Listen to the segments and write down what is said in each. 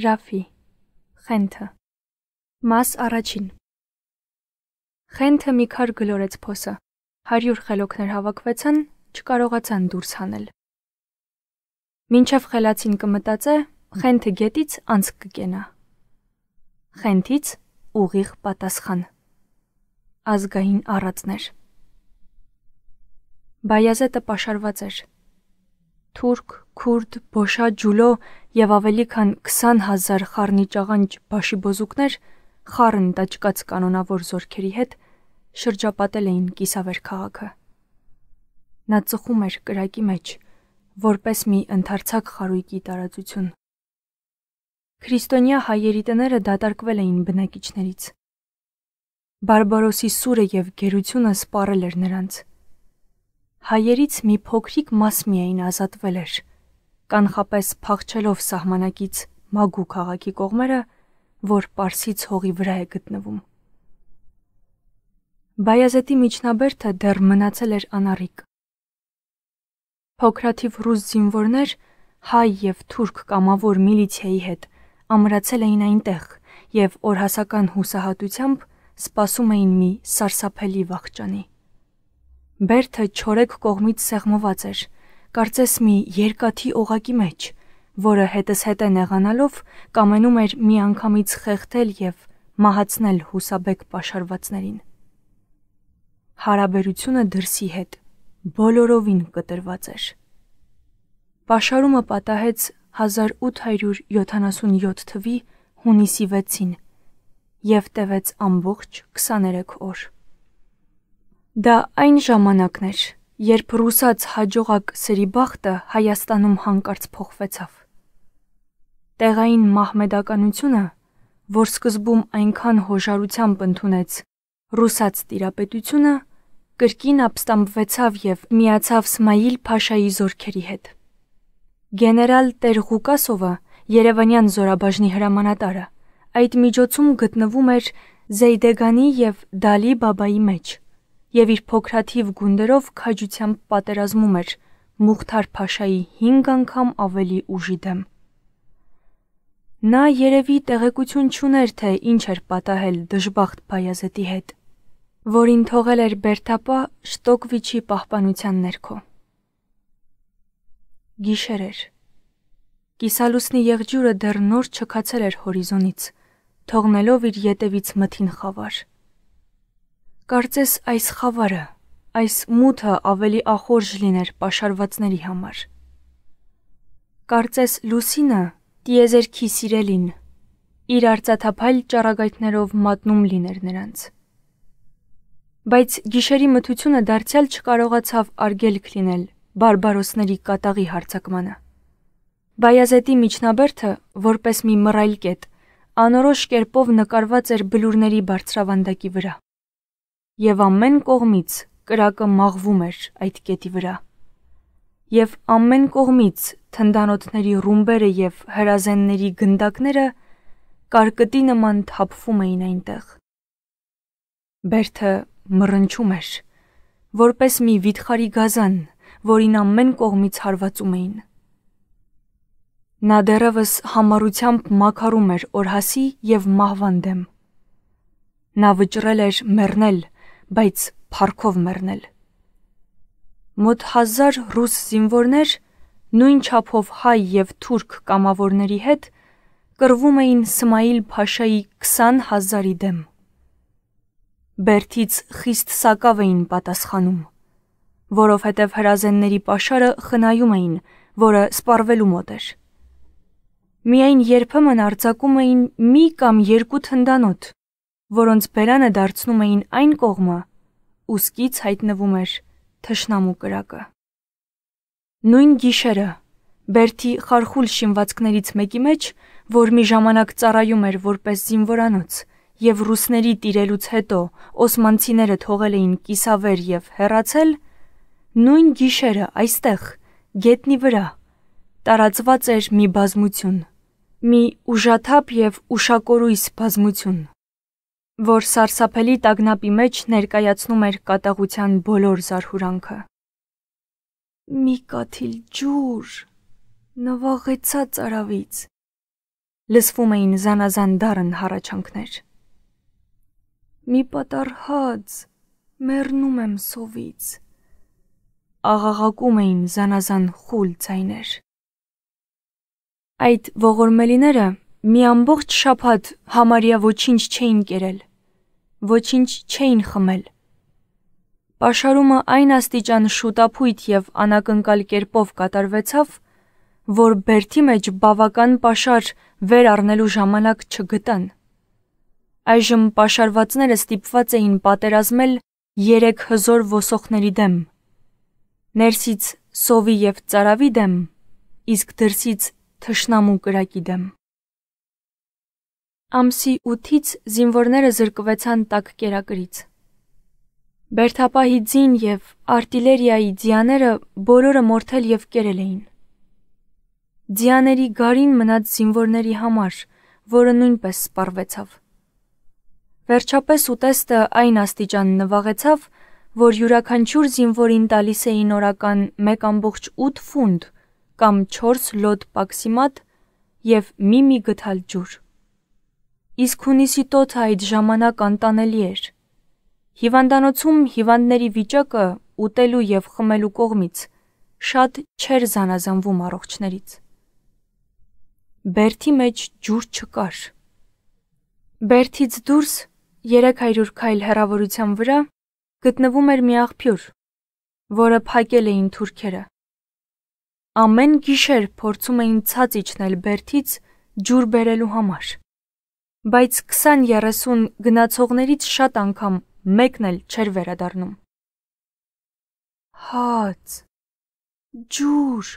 Ռաֆի Խենթը Մաս առաջին Խենթը մի քար գլորեց փոսը։ 100 խելոքներ հավաքվեցան, չկարողացան դուրս հանել։ Մինչև խելացին կմտածե, խենթը գետից անց կկենա։ Խենթից ուղիղ պատասխան։ Ազգային առածներ։ Բայազետը պաշարված էր թուրք, քուրդ, բոշա, ջուլո եւ ավելի քան 20000 խառնիճաղանջ բաշիբոզուկներ խառն տաճկած կանոնավոր զորքերի հետ շրջապատել էին Կիսավեր քաղաքը։ Նա ծխում էր կրակի մեջ, որպես մի ընդարձակ խարույկի տարածություն։ Քրիստոնյա հայերի տները դատարկվել էին բնակիչներից։ Բարբարոսի սուրը եւ գերությունը սպառել էր նրանց հայերից մի փոքրիկ մաս միայն ազատվել էր։ Կանխապես փախչելով սահմանակից Մագու քաղաքի կողմերը, որ Պարսից հողի վրա է գտնվում։ Բայազետի միջնաբերդը դեռ մնացել էր անարիք։ Փոքրաթիվ ռուս զինվորներ հայ եւ թուրք կամավոր միլիցիայի հետ ամրացել էին այնտեղ եւ օրհասական հուսահատությամբ սպասում էին մի սարսափելի վախճանի։ Բերթը չորեք կողմից սեղմված էր, կարծես մի երկաթի օղակի մեջ, որը հետս հետ է նեղանալով կամենում էր մի անգամից խեղդել եւ մահացնել հուսաբեկ պաշարվածներին։ Հարաբերությունը դրսի հետ բոլորովին կտրված էր։ Պաշարումը պատահեց 1877 թվականի հունիսի 6-ին եւ տևեց ամբողջ 23 օր։ Դա այն ժամանակն էր, երբ ռուսաց հաջողակ սերի բախտը Հայաստանում հանկարծ փոխվեցավ։ Տեղային մահմեդականությունը, որ սկզբում այնքան հոժարությամբ ընդունեց ռուսաց տիրապետությունը, կրկին ապստամբվեցավ եւ միացավ Սմայիլ Փաշայի զորքերի հետ։ Գեներալ Տերղուկասովը, Երևանյան զորաբաժնի հրամանատարը, այդ միջոցում գտնվում էր Զեյդեգանի եւ Դալի Բաբայի մեջ եւ իր փոքրաթիվ գունդերով քաջությամբ պատերազմում էր Մուխթար-փաշայի 5 անգամ ավելի ուժի դեմ։ Նա երևի տեղեկություն չուներ, թե ինչ էր պատահել դժբախտ բայազետի հետ, որին թողել էր Բերտապա Շտոկվիչի պահպանության ներքո։ Գիշեր էր։ Կիսալուսնի եղջյուրը դեռ նոր չքացել էր հորիզոնից, թողնելով իր ետևից մթին խավար։ Կարծես այս խավարը, այս մութը ավելի ախորժ լիներ pašարվածների համար։ Կարծես Լուսինը տիեզերքի սիրելին իր արծաթափայլ ճառագայթներով մատնում լիներ նրանց։ Բայց գիշերի մթությունը դարձյալ չկարողացավ արգելք լինել բարբարոսների կատաղի հարցակմանը։ Բայազետի միջնաբերդը, որպես մի մռայլ կետ, անորոշ կերպով նկարված էր բլուրների բարձրավանդակի վրա եւ ամեն կողմից կրակը մաղվում էր այդ կետի վրա։ Եվ ամեն կողմից թնդանոթների ռումբերը եւ հրազենների գնդակները կարկտի նման թափվում էին այնտեղ։ Բերթը մռնչում էր, որպես մի վիթխարի գազան, որին ամեն կողմից հարվածում էին։ Նա դեռևս համառությամբ մակարում էր օրհասի եւ մահվան դեմ։ Նա վճռել էր մեռնել, բայց փառքով մեռնել։ Մոտ 1000 ռուս զինվորներ նույն չափով հայ եւ թուրք կամավորների հետ կրվում էին Սմայիլ Փաշայի 20000-ի դեմ։ Բերթից խիստ սակավ էին պատասխանում, որովհետև հրազենների pašարը խնայում էին, որը սպառվելու մոտ էր։ Միայն երբեմն արձակում էին մի կամ երկու թնդանոթ, որոնց բերանը դարձնում էին այն կողմը, ուսկից հայտնվում էր թշնամու կրակը։ Նույն գիշերը Բերթի խարխուլ շինվածքներից մեկի մեջ, որ մի ժամանակ ծառայում էր որպես զինվորանոց, եւ ռուսների տիրելուց հետո օսմանցիները թողել էին կիսավեր եւ հեռացել, նույն գիշերը այստեղ գետնի վրա տարածված էր մի բազմություն, մի ուժաթափ եւ ուշակորույս բազմություն որ սարսափելի տագնապի մեջ ներկայացնում էր կատաղության բոլոր զարհուրանքը։ Մի կաթիլ ջուր նվաղեցած արավից լսվում էին զանազան դառն հառաչանքներ։ Մի պատարհած մեռնում եմ սովից։ Աղաղակում էին զանազան խուլ ցայներ։ Այդ ողորմելիները մի ամբողջ շաբաթ համարյա ոչինչ չէին կերել ոչինչ չէին խմել։ Պաշարումը այն աստիճան շուտափույթ եւ անակնկալ կերպով կատարվեցավ, որ բերթի մեջ բավական պաշար վեր առնելու ժամանակ չգտան։ Այժմ պաշարվածները ստիպված էին պատերազմել երեք հզոր ոսոխների դեմ։ Ներսից սովի եւ ծարավի դեմ, իսկ դրսից թշնամու կրակի դեմ։ Ամսի 8-ից զինվորները զրկվեցան տակ կերակրից։ Բերթապահի ձին եւ արտիլերիայի ձիաները բոլորը մորթել եւ կերել էին։ Ձիաների գարին մնաց զինվորների համար, որը նույնպես սպառվեցավ։ Վերջապես ուտեստը այն աստիճան նվաղեցավ, որ յուրաքանչյուր զինվորին տալիս էին օրական 1.8 ֆունտ կամ 4 լոտ պաքսիմատ եւ մի մի գթալ ջուր իսկ հունիսի տոթը այդ ժամանակ անտանելի էր։ Հիվանդանոցում հիվանդների վիճակը ուտելու եւ խմելու կողմից շատ չեր զանազանվում առողջներից։ Բերթի մեջ ջուր չկար։ Բերթից դուրս 300 քայլ հեռավորության վրա գտնվում էր մի աղբյուր, որը փակել էին թուրքերը։ Ամեն գիշեր փորձում էին ցած իջնել Բերթից ջուր բերելու համար։ Բայց 20-30 գնացողներից շատ անգամ մեկն էլ չէր վերադառնում։ Հաց։ Ջուր։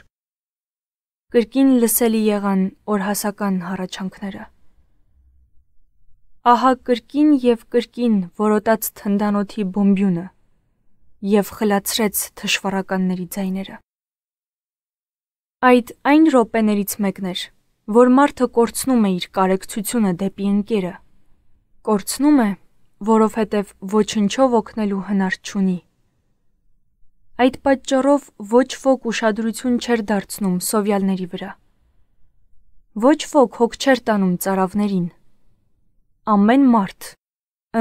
Կրկին լսելի եղան օրհասական հառաչանքները։ Ահա կրկին եւ կրկին որոտած թնդանոթի բոմբյունը եւ խլացրեց թշվառականների ձայները։ Այդ այն րոպեներից մեկն էր, որ մարդը կորցնում է իր կարեկցությունը դեպի ընկերը։ Կորցնում է, որովհետև ոչնչով օգնելու հնար չունի։ Այդ պատճառով ոչ ոք ուշադրություն չէր դարձնում սովյալների վրա։ Ոչ ոք հոգ չէր տանում цаրավներին։ Ամեն մարդ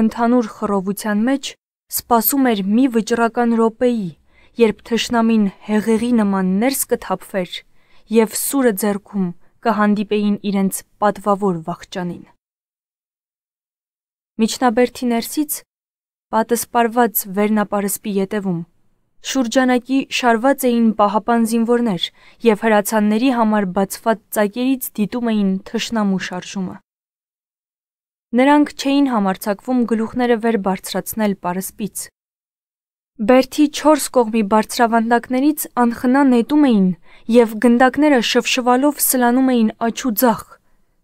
ընդհանուր խռովության մեջ սпасում էր մի վճռական րոպեի, երբ թշնամին հեղեղի նման ներս կթափվեր եւ սուրը ձեռքում կհանդիպեին իրենց պատվավոր վախճանին։ Միջնաբերդի ներսից պատսպարված վերնապարսպի ետևում շուրջանակի շարված էին պահապան զինվորներ եւ հրացանների համար բացված ծակերից դիտում էին թշնամու շարժումը։ Նրանք չէին համարցակվում գլուխները վեր բարձրացնել պարսպից, Բերթի 4 կողմի բարձրավանդակներից անխնա նետում էին եւ գնդակները շվշվալով սլանում էին աչու ձախ,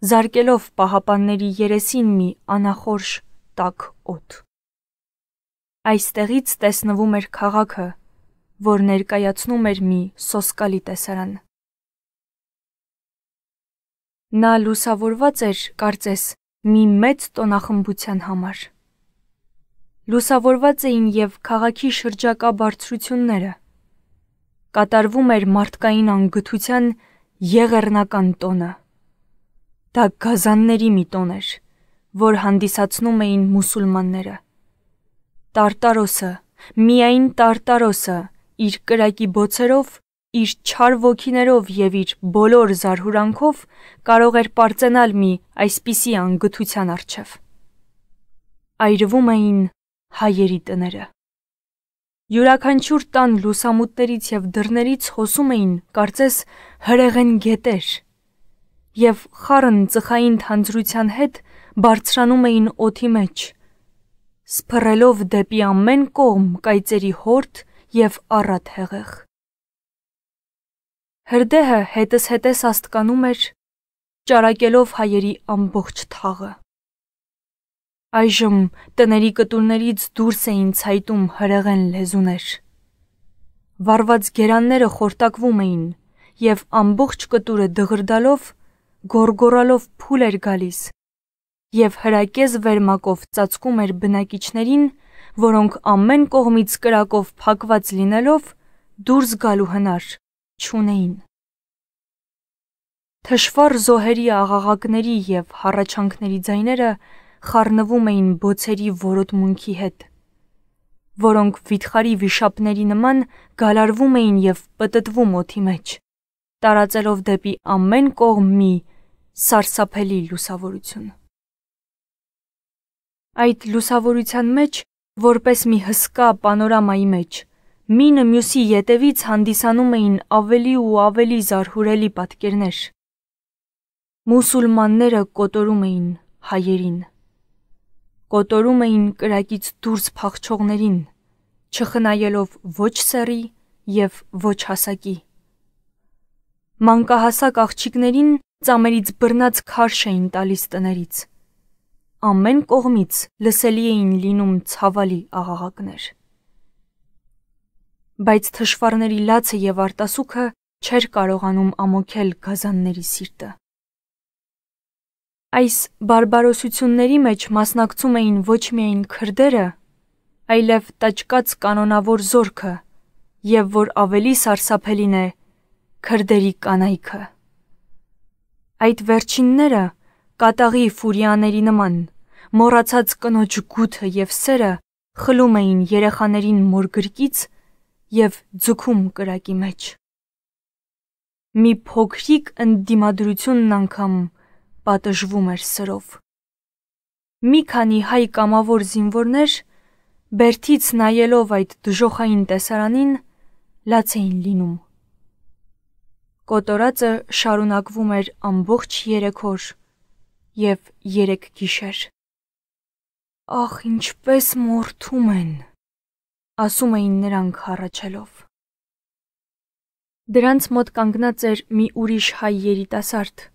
զարկելով պահապանների երեսին մի անախորշ տաք օդ։ Այստեղից տեսնվում էր քաղաքը, որ ներկայացնում էր մի սոսկալի տեսարան։ Նա լուսավորված էր, կարծես, մի մեծ տոնախմբության համար լուսավորված էին եւ քաղաքի շրջակա բարձրությունները։ Կատարվում էր մարդկային անգթության եղեռնական տոնը։ Դա գազանների մի տոն էր, որ հանդիսացնում էին մուսուլմանները։ Տարտարոսը, միայն Տարտարոսը, իր կրակի բոցերով, իր չար ոգիներով եւ իր բոլոր զարհուրանքով կարող էր པարծենալ մի այսպիսի անգթության արչև։ Այրվում էին հայերի տները։ Յուրաքանչյուր տան լուսամուտներից եւ դռներից հոսում էին, կարծես, հրեղեն գետեր, եւ խառն ծխային թանձրության հետ բարձրանում էին օթի մեջ, սփռելով դեպի ամեն կողմ կայծերի հորդ եւ առատ հեղեղ։ Հրդեհը հետս հետս աստկանում էր, ճարակելով հայերի ամբողջ թաղը։ Այժմ տների կտուրներից դուրս էին ցայտում հրեղեն լեզուներ։ Վարված գերանները խորտակվում էին, եւ ամբողջ կտուրը դղրդալով, գորգորալով փուլ էր գալիս, եւ հրակեզ վերմակով ծածկում էր բնակիչներին, որոնք ամեն կողմից կրակով փակված լինելով դուրս գալու հնար չունեին։ Թշվառ զոհերի աղաղակների եւ հառաչանքների ձայները խառնվում էին բոցերի որոտմունքի հետ, որոնք վիթխարի վիշապների նման գալարվում էին եւ պտտվում օթի մեջ, տարածելով դեպի ամեն կողմ մի սարսափելի լուսավորություն։ Այդ լուսավորության մեջ, որպես մի հսկա պանորամայի մեջ, մինը մյուսի ետևից հանդիսանում էին ավելի ու ավելի զարհուրելի պատկերներ։ Մուսուլմանները կոտորում էին հայերին կոտորում էին կրակից դուրս փախչողներին, չխնայելով ոչ սերի եւ ոչ հասակի։ Մանկահասակ աղջիկներին ծամերից բռնած քարշ էին տալիս տներից։ Ամեն կողմից լսելի էին լինում ցավալի աղաղակներ։ Բայց թշվառների լացը եւ արտասուքը չէր կարողանում ամոքել գազանների սիրտը։ Այս բարբարոսությունների մեջ մասնակցում էին ոչ միայն քրդերը, այլև տաճկած կանոնավոր զորքը, եւ որ ավելի սարսափելին է, քրդերի կանայքը։ Այդ վերջինները կատաղի ֆուրիաների նման մոռացած կնոջ գութը եւ սերը խլում էին երեխաներին մորգրկից եւ ձգում կրակի մեջ։ Մի փոքրիկ ընդդիմադրությունն անգամ պատժվում էր սրով։ Մի քանի հայ կամավոր զինվորներ Բերթից նայելով այդ դժոխային տեսարանին լաց էին լինում։ Կոտորածը շարունակվում էր ամբողջ 3 օր եւ 3 գիշեր։ Ախ, ինչպես մորթում են, ասում էին նրանք հառաչելով։ Դրանց մոտ կանգնած էր մի ուրիշ հայ երիտասարդ,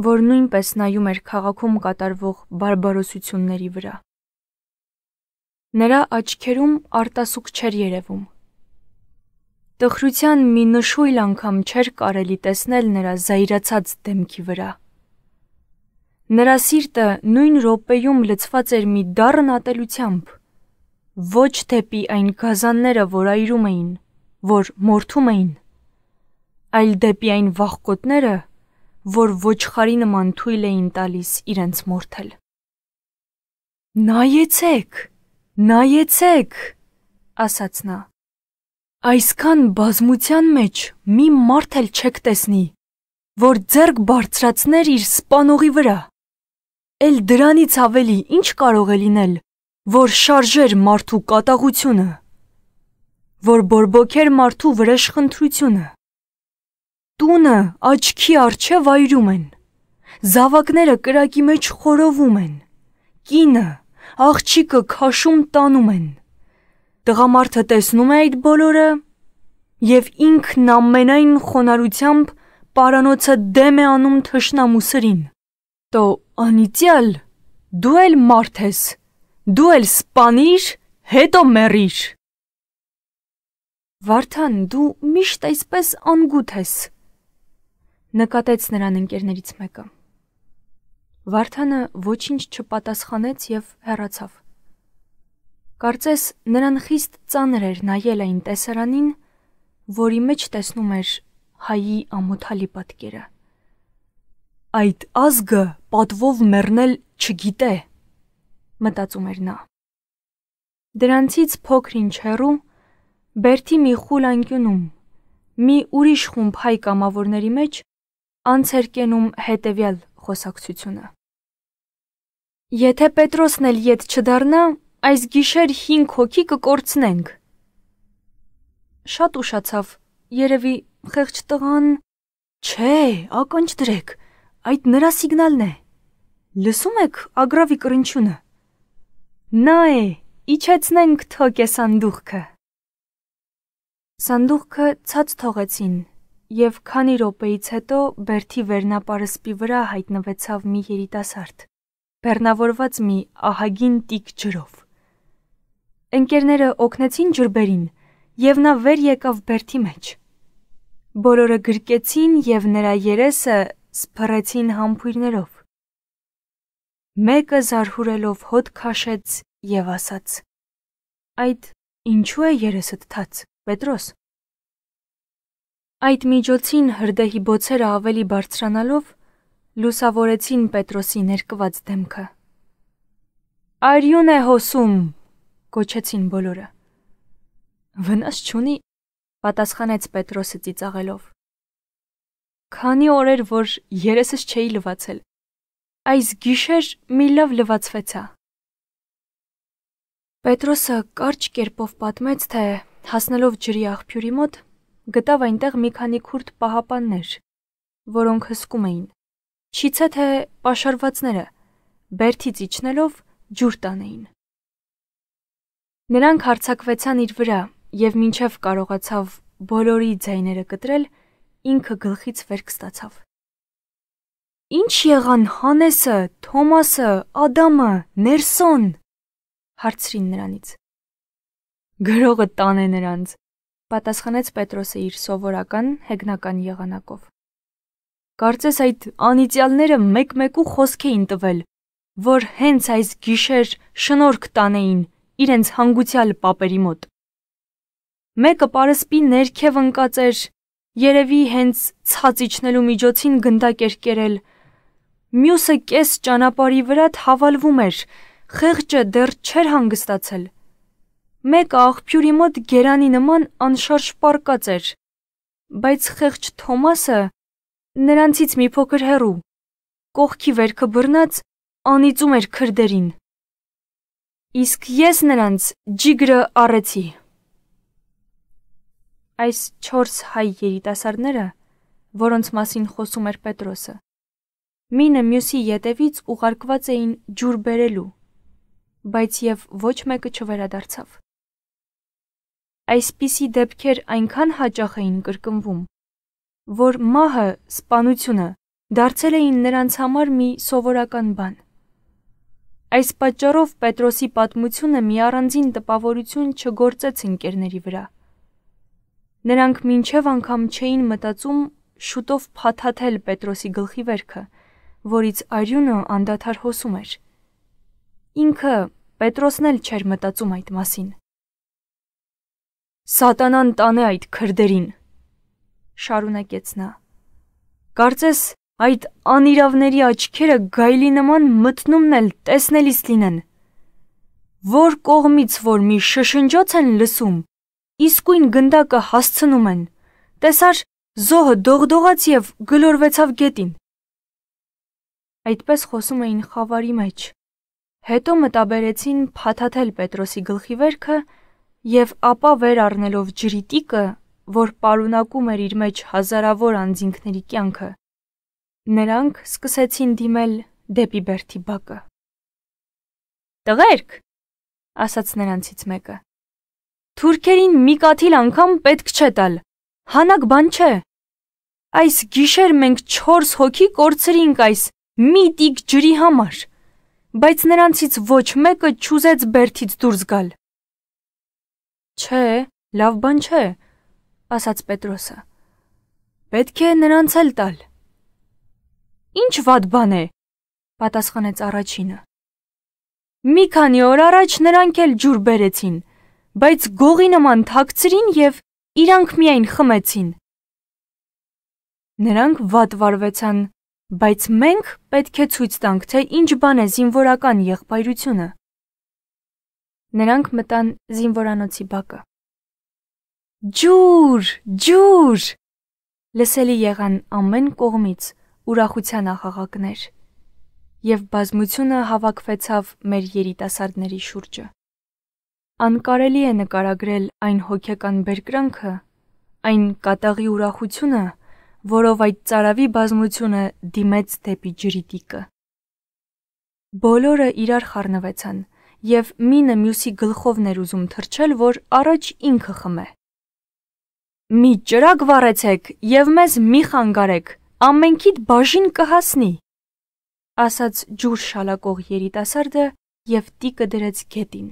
որ նույնպես նայում էր քաղաքում կատարվող բարբարոսությունների վրա։ Նրա աչքերում արտասուք չէր երևում։ Տխրության մի նշույլ անգամ չէր կարելի տեսնել նրա զայրացած դեմքի վրա։ Նրա սիրտը նույն րոպեում լցված էր մի դառն ատելությամբ, ոչ դեպի այն գազանները, որ այրում էին, որ մորթում էին, այլ դեպի այն վախկոտները, որ ոչխարի նման թույլ էին տալիս իրենց մորթել։ Նայեցեք, նայեցեք, ասաց նա։ Այսքան բազմության մեջ մի մարդ էլ չեք տեսնի, որ ձերկ բարձրացներ իր սպանողի վրա։ Էլ դրանից ավելի ինչ կարող է լինել, որ շարժեր մարդու կատաղությունը, որ բորբոքեր մարդու վրեժխնդրությունը, Տունը աչքի արջը վայրում են։ Զավակները կրակի մեջ խորովում են։ Կինը, աղջիկը քաշում տանում են։ Տղամարդը տեսնում է այդ բոլորը եւ ինքն ամենայն խոնարհությամբ պարանոցը դեմ է անում թշնամուսրին։ Տո անիցյալ դու էլ մարդ ես։ Դու էլ սպանիր, հետո մեռիր։ Վարդան, դու միշտ այսպես անգութ ես նկատեց նրան ընկերներից մեկը։ Վարդանը ոչինչ չպատասխանեց եւ հեռացավ։ Կարծես նրան խիստ ծանր էր նայել այն տեսարանին, որի մեջ տեսնում էր հայի ամոթալի պատկերը։ Այդ ազգը պատվով մեռնել չգիտե, մտածում էր նա։ Դրանցից փոքրինչ հեռու Բերթի մի խուլ անկյունում մի ուրիշ խումբ հայ կամավորների մեջ անց էր կենում հետևյալ խոսակցությունը. Եթե Պետրոսն էլ իդ չդառնա, այս գիշեր 5 հոգի կկորցնենք։ Շատ ուշացավ, երևի խեղճ տղան։ Չէ, ականջ դրեք, այդ նրա սիգնալն է։ Լսում եք ագրավի կրնչյունը։ Նա է, իջեցնենք թոկե սանդուղքը։ Սանդուղքը ցած թողեցին եւ քանի րոպեից հետո Բերթի վերնապարսպի վրա հայտնվեցավ մի երիտասարդ, բեռնավորված մի ահագին տիկ ջրով։ Ընկերները օգնեցին ջրբերին, եւ նա վեր եկավ Բերթի մեջ։ Բոլորը գրկեցին եւ նրա երեսը սփռեցին համբույրներով։ Մեկը զարհուրելով հոտ քաշեց եւ ասաց. Այդ ինչու է երեսդ թաց, Պետրոս։ Այդ միջոցին հրդեհի բոցերը ավելի բարձրանալով լուսավորեցին Պետրոսի ներկված դեմքը։ Արյուն է հոսում, գոչեցին բոլորը։ Վնաս չունի, պատասխանեց Պետրոսը ծիծաղելով։ Քանի օրեր որ երեսս չէի լվացել, այս գիշեր մի լավ լվացվեցա։ Պետրոսը կարճ կերպով պատմեց, թե հասնելով ջրի աղբյուրի մոտ գտավ այնտեղ մի քանի քուրդ պահապաններ, որոնք հսկում էին։ Չիցե թե պաշարվածները բերթից իջնելով ջուր տանեին։ Նրանք հարցակվեցան իր վրա եւ մինչև կարողացավ բոլորի ձայները կտրել, ինքը գլխից վեր կստացավ։ Ինչ եղան Հանեսը, Թոմասը, Ադամը, Ներսոն հարցրին նրանից։ Գրողը տան է նրանց, պատասխանեց Պետրոսը իր սովորական հեգնական եղանակով։ Կարծես այդ անիծյալները մեկ-մեկու խոսք էին տվել, որ հենց այս գիշեր շնորհք տանեին իրենց հանգուցյալ պապերի մոտ։ Մեկը պարսպի ներքև ընկած էր, երևի հենց ցած իջնելու միջոցին գնդակ էր կերել։ Մյուսը կես ճանապարհի վրա հավալվում էր, խեղճը դեռ չէր հանգստացել։ Մեկ աղբյուրի մոտ գերանի նման անշարժ պարկած էր, բայց խեղճ Թոմասը նրանցից մի փոքր հեռու, կողքի վերքը բռնած, անիծում էր քրդերին։ Իսկ ես նրանց ջիգրը առեցի։ Այս 4 հայ երիտասարդները, որոնց մասին խոսում էր Պետրոսը, մինը մյուսի յետևից ուղարկված էին ջուր բերելու, բայց եւ ոչ մեկը չվերադարձավ։ Այսպիսի դեպքեր այնքան հաճախ էին կրկնվում, որ մահը, սպանությունը դարձել էին նրանց համար մի սովորական բան։ Այս պատճառով Պետրոսի պատմությունը մի առանձին տպավորություն չգործեց ընկերների վրա։ Նրանք մինչև անգամ չէին մտածում շուտով փաթաթել Պետրոսի գլխի վերքը, որից արյունը անդադար հոսում էր։ Ինքը Պետրոսն էլ չէր մտածում այդ մասին։ Սատանան տանե այդ քրդերին, շարունակեց նա։ Կարծես այդ անիրավների աչքերը գայլի նման մտնումն էլ տեսնելիս լինեն։ Որ կողմից որ մի շշնջոց են լսում, իսկույն գնդակը հասցնում են։ Տեսար զոհը դողդողաց եւ գլորվեցավ գետին։ Այդպես խոսում էին խավարի մեջ։ Հետո մտաբերեցին փաթաթել Պետրոսի գլխի վերքը Եվ ապա վեր առնելով ջրի տիկը, որ պարունակում էր իր մեջ հազարավոր անձինքների կյանքը, նրանք սկսեցին դիմել դեպի Բերթի բակը։ «Տղերք», ասաց նրանցից մեկը, «թուրքերին մի կաթիլ անգամ պետք չէ տալ, հանակ բան չէ»։ Այս գիշեր մենք 4 հոգի կորցրինք այս մի տիկ ջրի համար։ Բայց նրանցից ոչ մեկը չուզեց Բերթից դուրս գալ։ Չէ, լավ բան չէ, ասաց Պետրոսը։ Պետք է նրանց էլ տալ։ Ինչ վատ բան է, պատասխանեց առաջինը։ Մի քանի օր առաջ նրանք էլ ջուր բերեցին, բայց գողի նման թաքցրին եւ իրանք միայն խմեցին։ Նրանք վատ վարվեցան, բայց մենք պետք է ցույց տանք, թե ինչ բան է զինվորական եղբայրությունը։ Նրանք մտան զինվորանոցի բակը։ Ջուր, ջուր։ Լսելի եղան ամեն կողմից ուրախության ախաղակներ, եւ բազմությունը հավաքվեցավ մեր երիտասարդների շուրջը։ Անկարելի է նկարագրել այն հոգեկան բերկրանքը, այն կատաղի ուրախությունը, որով այդ цаրավի բազմությունը դիմեց դեպի ջրիտիկը։ Բոլորը իրար խառնվեցան եւ մինը մյուսի գլխովն էր ուզում թռչել, որ առաջ ինքը խմե։ Մի ճրակ վառեցեք եւ մեզ մի խանգարեք, ամենքիդ բաժին կհասնի, ասաց ջուր շալակող երիտասարդը եւ տիկը դրեց գետին։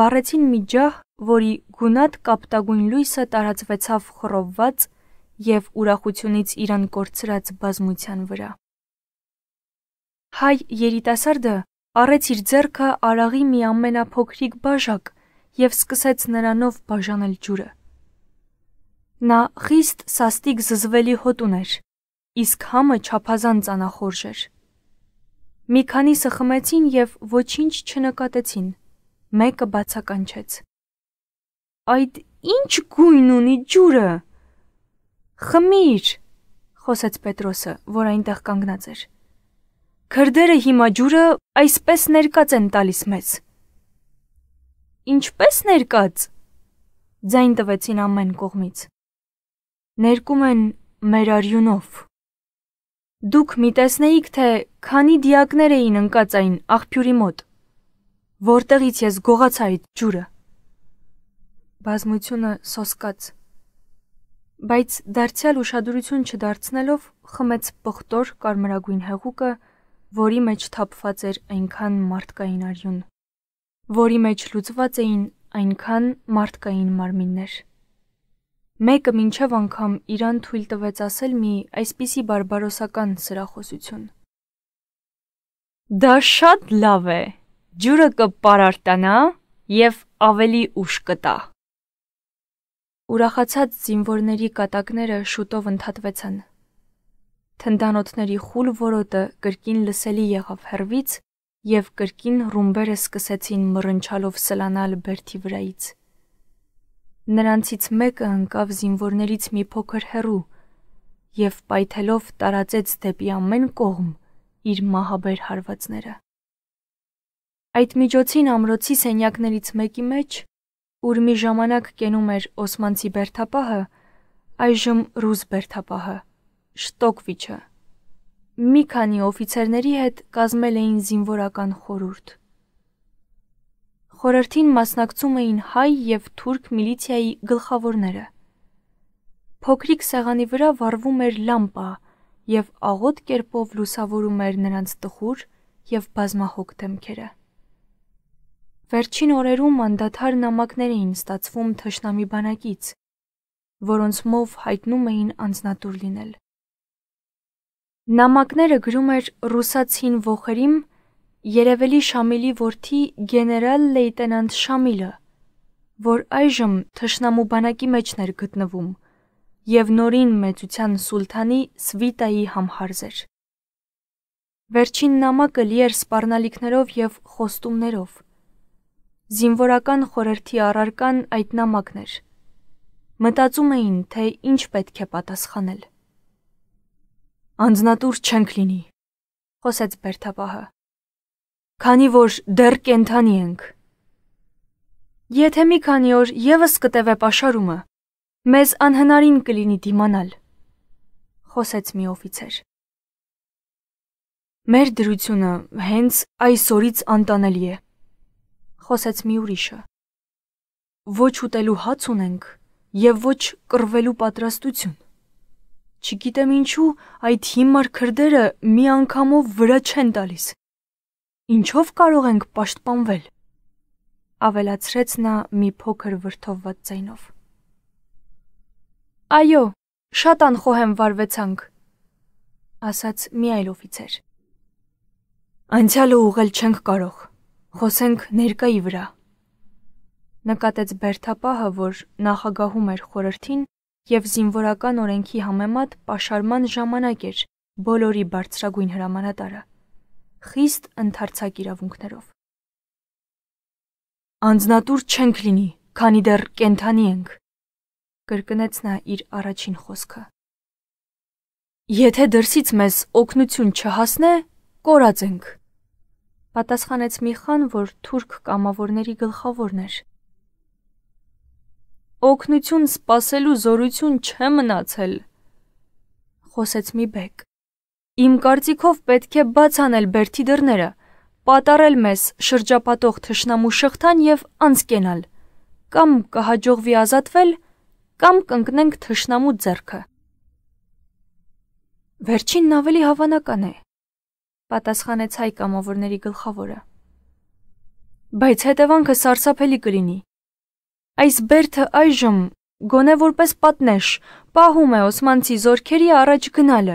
Վառեցին մի ջահ, որի գունատ կապտագույն լույսը տարածվեցավ խռովված եւ ուրախությունից իրան կորցրած բազմության վրա։ Հայ երիտասարդը առեց իր ձեռքը արաղի մի ամենափոքրիկ բաժակ եւ սկսեց նրանով բաժանել ջուրը։ Նա խիստ սաստիկ զզվելի հոտ ուներ, իսկ համը չափազան ծանախորժ էր։ Մի քանիսը խմեցին եւ ոչինչ չնկատեցին։ Մեկը բացականչեց. Այդ ինչ գույն ունի ջուրը։ Խմիր, խոսեց Պետրոսը, որ այնտեղ կանգնած էր։ Քրդերը հիմա ջուրը այսպես ներկած են տալիս մեզ։ Ինչպես ներկած։ Ձայն տվեցին ամեն կողմից։ Ներկում են մեր արյունով։ Դուք մի տեսնեիք, թե քանի դիակներ էին ընկած այն աղբյուրի մոտ, որտեղից ես գողացա այդ ջուրը։ Բազմությունը սոսկաց։ Բայց դարձյալ ուշադրություն չդարձնելով խմեց պղտոր կարմրագույն հեղուկը որի մեջ թափված էր այնքան մարդկային արյուն, որի մեջ լուծված էին այնքան մարդկային մարմիններ։ Մեկը մինչև անգամ իրան թույլ տվեց ասել մի այսպիսի բարբարոսական սրախոսություն։ Դա շատ լավ է։ Ջուրը կպարարտանա եւ ավելի ուշ կտա։ Ուրախացած զինվորների կատակները շուտով ընդհատվեցան թնդանոթների խուլ որոտը կրկին լսելի եղավ հեռվից եւ կրկին ռումբերը սկսեցին մռնչալով սլանալ բերթի վրայից։ Նրանցից մեկը ընկավ զինվորներից մի փոքր հեռու եւ պայթելով տարածեց դեպի ամեն կողմ իր մահաբեր հարվածները։ Այդ միջոցին ամրոցի սենյակներից մեկի մեջ, ուր մի ժամանակ կենում էր Օսմանցի Բերթապահը, այժմ Ռուս Բերթապահը, Շտոկվիչը։ Մի քանի օֆիցերների հետ կազմել էին զինվորական խորհուրդ։ Խորհրդին մասնակցում էին հայ եւ թուրք միլիցիայի գլխավորները։ Փոքրիկ սեղանի վրա վառվում էր լամպա եւ աղոտ կերպով լուսավորում էր նրանց տխուր եւ բազմահոգ դեմքերը։ Վերջին օրերում անդադար նամակներ էին ստացվում թշնամի բանակից, որոնց մով հայտնում էին անznատուր լինել։ Նամակները գրում էր ռուսացին ոխերիմ Երևելի Շամիլի որդի գեներալ լեյտենանտ Շամիլը, որ այժմ թշնամու բանակի մեջն էր գտնվում եւ նորին մեծության սուլթանի Սվիտայի համհարզ էր։ Վերջին նամակը լի էր սպառնալիքներով եւ խոստումներով։ Զինվորական խորհրդի առարկան այդ նամակն էր։ Մտածում էին, թե ինչ պետք է պատասխանել անձնատուր չենք լինի, խոսեց Բերթապահը։ Քանի որ դեռ կենթանի ենք։ Եթե մի քանի օր եւս կտևե pašարումը, մեզ անհնարին կլինի դիմանալ, խոսեց մի օֆիցեր։ Մեր դրությունը հենց այսօրից անտանելի է, խոսեց մի ուրիշը։ Ոչ ուտելու հաց ունենք եւ ոչ կռվելու պատրաստություն։ Չգիտեմ ինչու այդ հիմար քրդերը մի անգամով վրա չեն տալիս։ Ինչով կարող ենք պաշտպանվել։ Ավելացրեց նա մի փոքր վրթովված ձայնով։ Այո, շատ անխոհեմ վարվեցանք, ասաց մի այլ օֆիցեր։ Անցյալը ուղղել չենք կարող։ Խոսենք ներկայի վրա։ Նկատեց Բերթապահը, որ նախագահում էր խորհրդին եւ զինվորական օրենքի համեմատ պաշարման ժամանակ էր բոլորի բարձրագույն հրամանատարը խիստ ընդարձակ իրավունքներով անznատուր չենք լինի քանի դեռ կենթանի ենք կրկնեց նա իր առաջին խոսքը եթե դրսից մեզ օգնություն չհասնե կորած ենք պատասխանեց Միխան, որ թուրք կամավորների գլխավորն էր օգնություն սпасելու զորություն չէ մնացել, խոսեց մի բեկ։ Իմ կարծիքով պետք է բաց անել բերթի դռները, պատարել մեզ շրջապատող թշնամու շղթան եւ անցկենալ։ Կամ կհաջողվի ազատվել, կամ կընկնենք թշնամու ձեռքը։ Վերջինն ավելի հավանական է, պատասխանեց հայ կամավորների գլխավորը։ Բայց հետևանքը սարսափելի կլինի։ Այս բերդը այժմ գոնե որպես պատնեշ պահում է Օսմանցի զորքերի առաջ գնալը։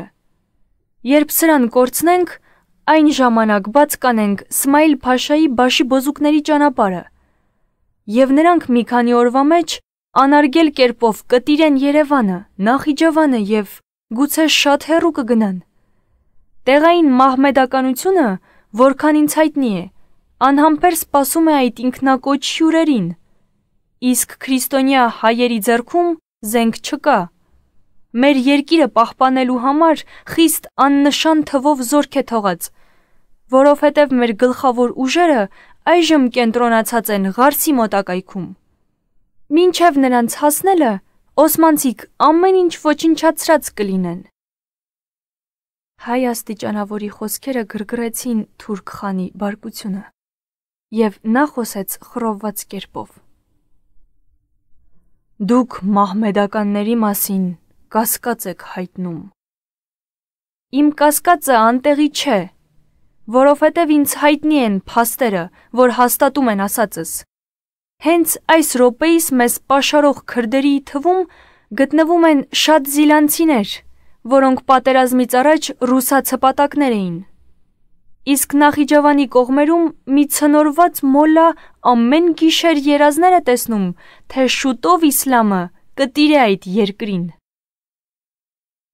Երբ սրան կորցնենք, այն ժամանակ բաց կանենք Սմայիլ Փաշայի բաշի բոզուկների ճանապարհը։ Եվ նրանք մի քանի օրվա մեջ անարգել կերպով կտիրեն Երևանը, Նախիջևանը եւ գուցե շատ հեռու կգնան։ Տեղային մահմեդականությունը, որքան ինձ հայտնի է, անհամբեր սпасում է այդ ինքնակոչ հյուրերին։ Իսկ քրիստոնյա հայերի ձեռքում զենք չկա։ Մեր երկիրը պահպանելու համար խիստ աննշան թվով զորք է թողած, որովհետև մեր գլխավոր ուժերը այժմ կենտրոնացած են Ղարսի մոտակայքում։ Մինչև նրանց հասնելը Օսմանցիկ ամեն ինչ ոչնչացրած կլինեն։ Հայ աստիճանավորի խոսքերը գրգռեցին թուրք խանի բարկությունը, եւ նա խոսեց խռովված կերպով։ Դուք մահմեդականների մասին կասկած եք հայտնում։ Իմ կասկածը անտեղի չէ, որովհետև ինձ հայտնի են փաստերը, որ հաստատում են ասածս։ Հենց այս րոպեիս մեզ պաշարող քրդերի թվում գտնվում են շատ զիլանցիներ, որոնք պատերազմից առաջ ռուսաց հպատակներ էին։ Իսկ Նախիջևանի կողմերում մի ցնորված մոլա ամեն գիշեր երազներ է տեսնում, թե շուտով իսլամը կտիրե այդ երկրին։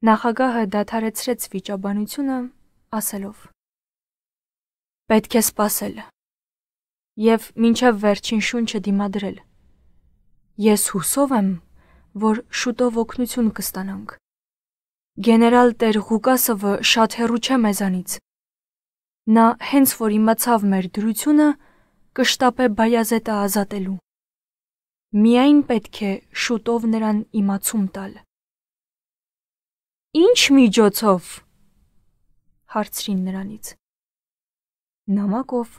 Նախագահը դադարեցրեց վիճաբանությունը, ասելով. Պետք է սпасել եւ մինչև վերջին շունչը դիմադրել։ Ես հուսով եմ, որ շուտով օգնություն կստանանք։ Գեներալ Տեր Ղուկասովը շատ հեռու չէ մեզանից Նա հենց որ իմացավ մեր դրությունը, կշտապե բայազետը ազատելու։ Միայն պետք է շուտով նրան իմացում տալ։ Ինչ միջոցով հարցրին նրանից։ Նամակով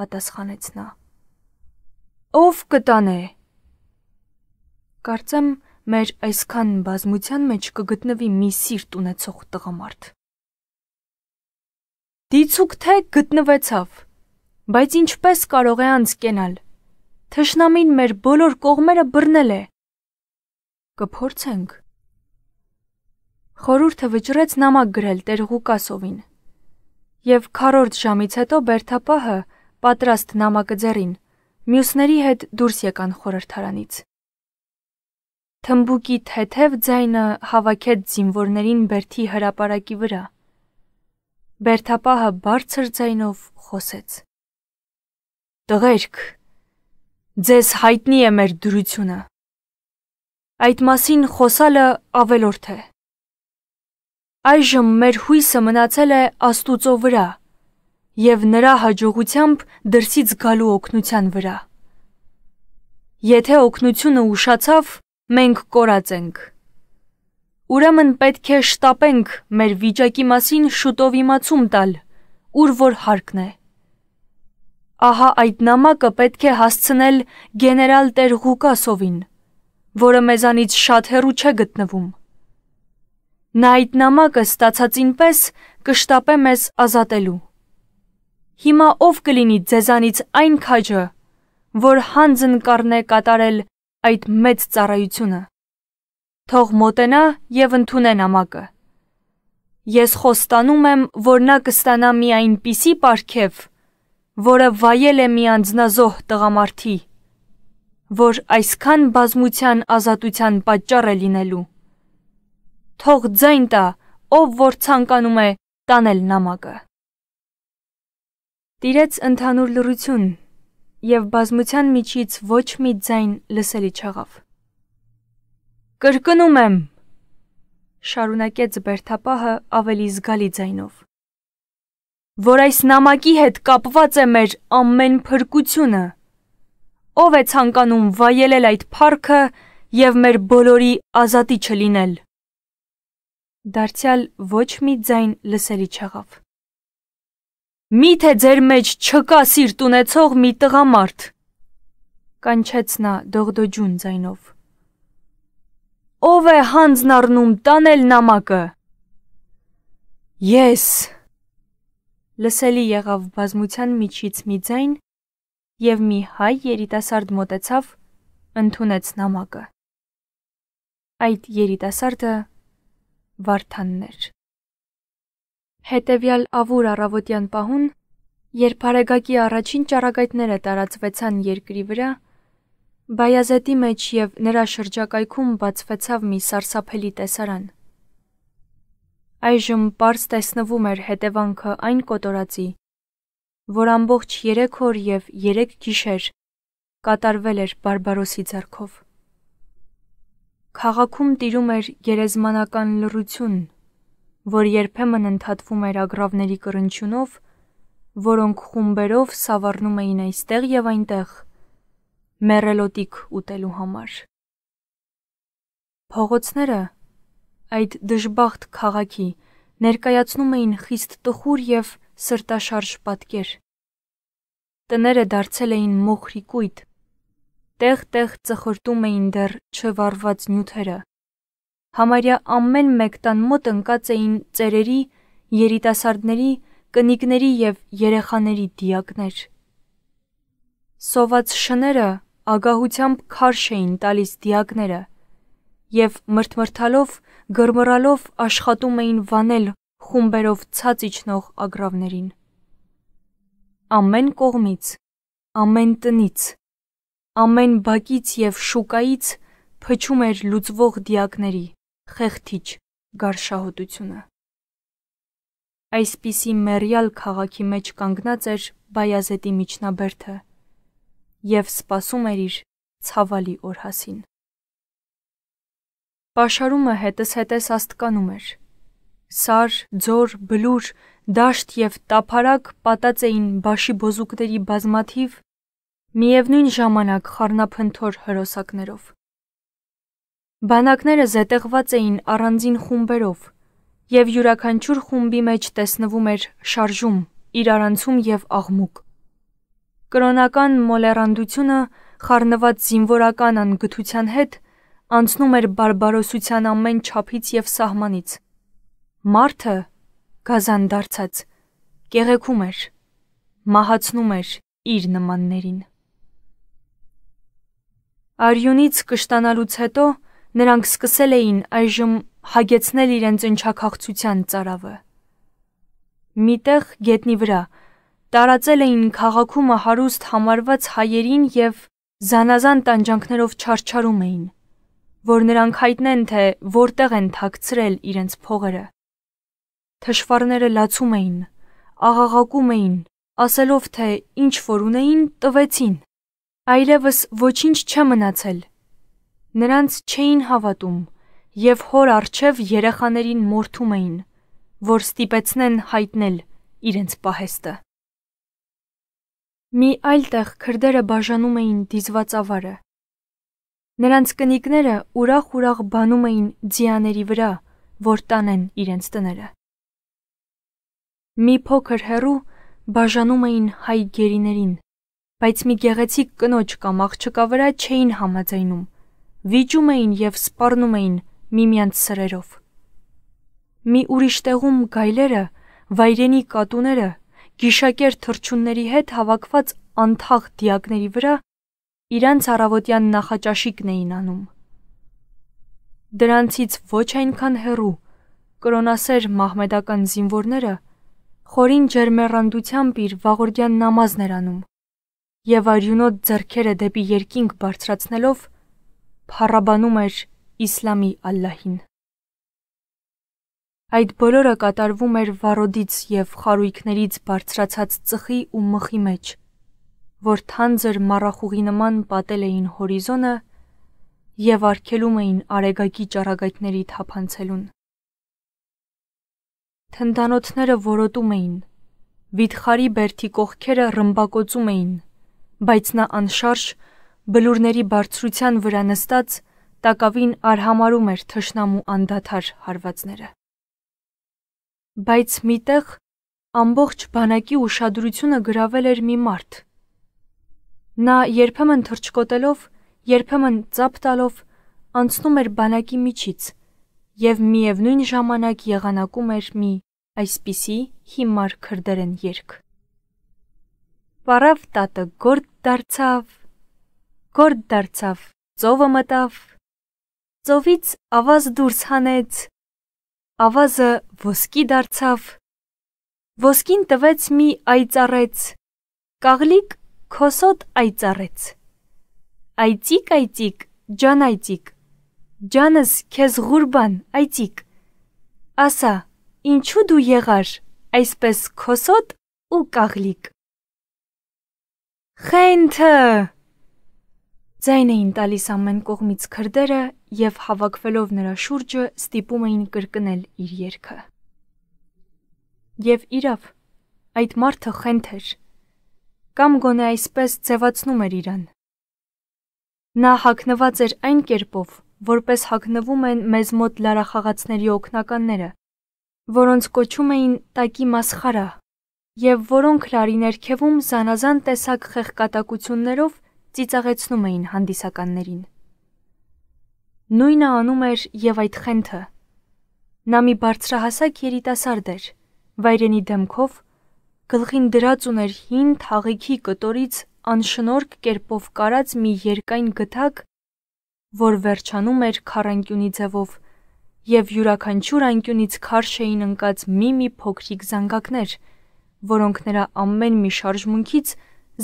պատասխանեց նա։ Ով կտանե։ Կարծեմ, մեր այսքան բազմության մեջ կգտնվի մի սիրտ ունեցող տղամարդ։ Դիցուք թե գտնվեցավ, բայց ինչպես կարող է անցկենալ։ Թշնամին մեր բոլոր կողմերը բռնել է։ Կփորձենք։ Խորուրդը վճռեց նամակ գրել Տեր Ղուկասովին։ Եվ քառորդ ժամից հետո Բերթապահը պատրաստ նամակը ձեռին մյուսների հետ դուրս եկան խորհրդարանից։ Թմբուկի թեթև ձայնը հավաքեց զինվորներին Բերթի հրապարակի վրա։ Բերթապահը բարձր ձայնով խոսեց. Տղերք, ձեզ հայտնի է մեր դրությունը։ Այդ մասին խոսալը ավելորդ է։ Այժմ մեր հույսը մնացել է Աստուծո վրա եւ նրա հաջողությամբ դրսից գալու օկնության վրա։ Եթե օկնությունը ուշացավ, մենք կորած ենք։ Ուրեմն պետք է շտապենք մեր վիճակի մասին շուտով իմացում տալ, ուր որ հարկն է։ Ահա այդ նամակը պետք է հասցնել գեներալ Տեր Ղուկասովին, որը մեզանից շատ հեռու չէ գտնվում։ Նա այդ նամակը ստացածին պես կշտապե մեզ ազատելու։ Հիմա ով կլինի ձեզանից այն քաջը, որ հանձն կառնե կատարել այդ մեծ ծառայությունը թող մոտենա եւ ընդունեն ամակը։ Ես խոստանում եմ, որ նա կստանա մի այնպիսի պարգև, որը վայել է մի անձնազոհ տղամարդի, որ այսքան բազմության ազատության պատճառ է լինելու։ Թող ձայն տա, ով որ ցանկանում է տանել նամակը։ Տիրեց ընդհանուր լրություն, եւ բազմության միջից ոչ մի ձայն լսելի չեղավ։ Կրկնում եմ, շարունակեց Բերթապահը ավելի զգալի ձայնով։ Որ այս նամակի հետ կապված է մեր ամեն փրկությունը։ Ով է ցանկանում վայելել այդ парքը եւ մեր բոլորի ազատի չլինել։ Դարձյալ ոչ մի ձայն լսելի չեղավ։ Միթե ձեր մեջ չկա սիրտ ունեցող մի տղամարդ, կանչեց նա դողդոջուն ձայնով ով է հանձն առնում տանել նամակը։ Ես լսելի եղավ բազմության միջից մի ձայն եւ մի հայ երիտասարդ մտեցավ ընդունեց նամակը։ Այդ երիտասարդը Վարդաններ։ Հետևյալ ավուր առավոտյան պահուն, երբ արեգակի առաջին ճառագայթները տարածվեցան երկրի վրա, Բայազետի մեջ եւ նրա շրջակայքում բացվեցավ մի սարսափելի տեսարան։ Այժմ པարս տեսնվում էր հետևանքը այն կոտորածի, որ ամբողջ 3 օր եւ 3 գիշեր կատարվել էր բարբարոսի ձեռքով։ Խաղաքում տիրում էր գերեզմանական լռություն, որ երբեմն ընդհատվում էր ագրավների կրնչյունով, որոնք խումբերով սավառնում էին այստեղ եւ այնտեղ, այնտեղ մերելոտիկ ուտելու համար։ Փողոցները այդ դժբախտ քաղաքի ներկայացնում էին խիստ տխուր եւ սրտաշարժ պատկեր։ Տները դարձել էին մոխրիկույտ, տեղ-տեղ ծխրտում էին դեռ չվառված նյութերը։ Համարյա ամեն մեկ տան մոտ ընկած էին ծերերի, երիտասարդների, կնիկների եւ երեխաների դիակներ։ Սոված շները ագահությամբ քարշ էին տալիս դիակները եւ մրթմրթալով, գրմռալով աշխատում էին վանել խումբերով ցած իջնող ագրավներին։ Ամեն կողմից, ամեն տնից, ամեն բակից եւ շուկայից փչում էր լուծվող դիակների խեղթիչ գարշահոտությունը։ Այսպիսի մերյալ քաղաքի մեջ կանգնած էր Բայազետի միջնաբերդը եւ սպասում էր իր ցավալի օրհասին։ Պաշարումը հետս-հետս աստկանում էր։ Սար, ձոր, բլուր, դաշտ եւ տափարակ պատած էին բաշի բոզուկների բազմաթիվ միևնույն ժամանակ խառնափնթոր հրոսակներով։ Բանակները զետեղված էին առանձին խումբերով, եւ յուրաքանչյուր խումբի մեջ տեսնվում էր շարժում, իր արանցում եւ աղմուկ։ Կրոնական մոլեռանդությունը խառնված զինվորական անգթության հետ անցնում էր բարբարոսության ամեն չափից եւ սահմանից։ Մարտը գազան դարձած կեղեքում էր, մահացնում էր իր նմաններին։ Արյունից կշտանալուց հետո նրանք սկսել էին այժմ հագեցնել իրենց ընչակախցության ծարավը։ Միտեղ գետնի վրա տարածել էին քաղաքում հարուստ համարված հայերին եւ զանազան տանջանքներով չարչարում էին, որ նրանք հայտնեն, թե որտեղ են թաքցրել իրենց փողերը։ Թշվառները լացում էին, աղաղակում էին, ասելով, թե ինչ որ ունեին, տվեցին։ Այլևս ոչինչ չմնացել։ Նրանց չէին հավատում եւ հոր արչեւ երեխաներին մորթում էին որ ստիպեցնեն հայտնել իրենց պահեստը։ Մի այլ տեղ քրդերը բաժանում էին դիզվածավարը։ Նրանց կնիկները ուրախ-ուրախ բանում էին ձիաների վրա, որ տանեն իրենց տները։ Մի փոքր հերու բաժանում էին հայ գերիներին, բայց մի գեղեցիկ կնոջ կամ աղջկա վրա չէին համաձայնում։ Վիճում էին եւ սպառնում էին միմյանց սրերով։ Մի ուրիշ տեղում գայլերը, վայրենի կատուները գիշակեր թրջունների հետ հավաքված անթաղ դիակների վրա իրանց առավոտյան նախաճաշիկն էին անում։ Դրանցից ոչ այնքան հեռու կրոնասեր մահմեդական զինվորները խորին ջերմեռանդությամբ իր վաղորդյան նամազն էր անում եւ արյունոտ ձեռքերը դեպի երկինք բարձրացնելով փառաբանում էր իսլամի Ալլահին։ Այդ բոլորը կատարվում էր վառոդից եւ խարույկներից բարձրացած ծխի ու մխի մեջ, որ թանձր մառախուղի նման պատել էին հորիզոնը եւ արկելում էին արեգակի ճառագայթների թափանցելուն։ Թնդանոթները որոտում էին, վիթխարի բերթի կողքերը ռմբակոծում էին, բայց նա անշարժ բլուրների բարձրության վրա նստած տակավին արհամարում էր թշնամու անդադար հարվածները։ Բայց միտեղ ամբողջ բանակի ուշադրությունը գրավել էր մի մարդ։ Նա երբեմն թռչկոտելով, երբեմն ծափ տալով անցնում էր բանակի միջից եւ միևնույն ժամանակ եղանակում էր մի այսպիսի հիմար քրդերեն երգ։ Պարավ տատը գորդ դարձավ, գորդ դարձավ, ծովը մտավ, ծովից ավազ դուրս հանեց, ավազը ոսկի դարձավ։ Ոսկին տվեց մի այծառեց, կաղլիկ քոսոտ այծառեց։ Այծիկ, այծիկ, ջան այծիկ, ջանս քեզ ղուրբան, այծիկ։ Ասա, ինչու դու եղար այսպես քոսոտ ու կաղլիկ։ Խենթը։ Ձայն էին տալիս ամեն կողմից քրդերը եւ հավաքվելով նրա շուրջը ստիպում էին կրկնել իր երգը։ Եվ իրավ, այդ մարդը խենթ էր։ Կամ գոնե այսպես ձևացնում էր իրան։ Նա հագնված էր այն կերպով, որպես հագնվում են մեզ մոտ լարախաղացների օկնականները, որոնց կոչում էին տակի մասխարա, եւ որոնք լարի ներքևում զանազան տեսակ խեղկատակություններով ծիծաղեցնում էին հանդիսականներին։ Նույնը անում էր եւ այդ խենթը։ Նա մի բարձրահասակ երիտասարդ էր, վայրենի դեմքով, գլխին դրած ուներ հին թաղիքի կտորից անշնորհք կերպով կարած մի երկայն գտակ, որ վերջանում էր քառանկյունի ձևով, եւ յուրաքանչյուր անկյունից քարշ էին ընկած մի-մի փոքրիկ զանգակներ, որոնք նրա ամեն մի շարժմունքից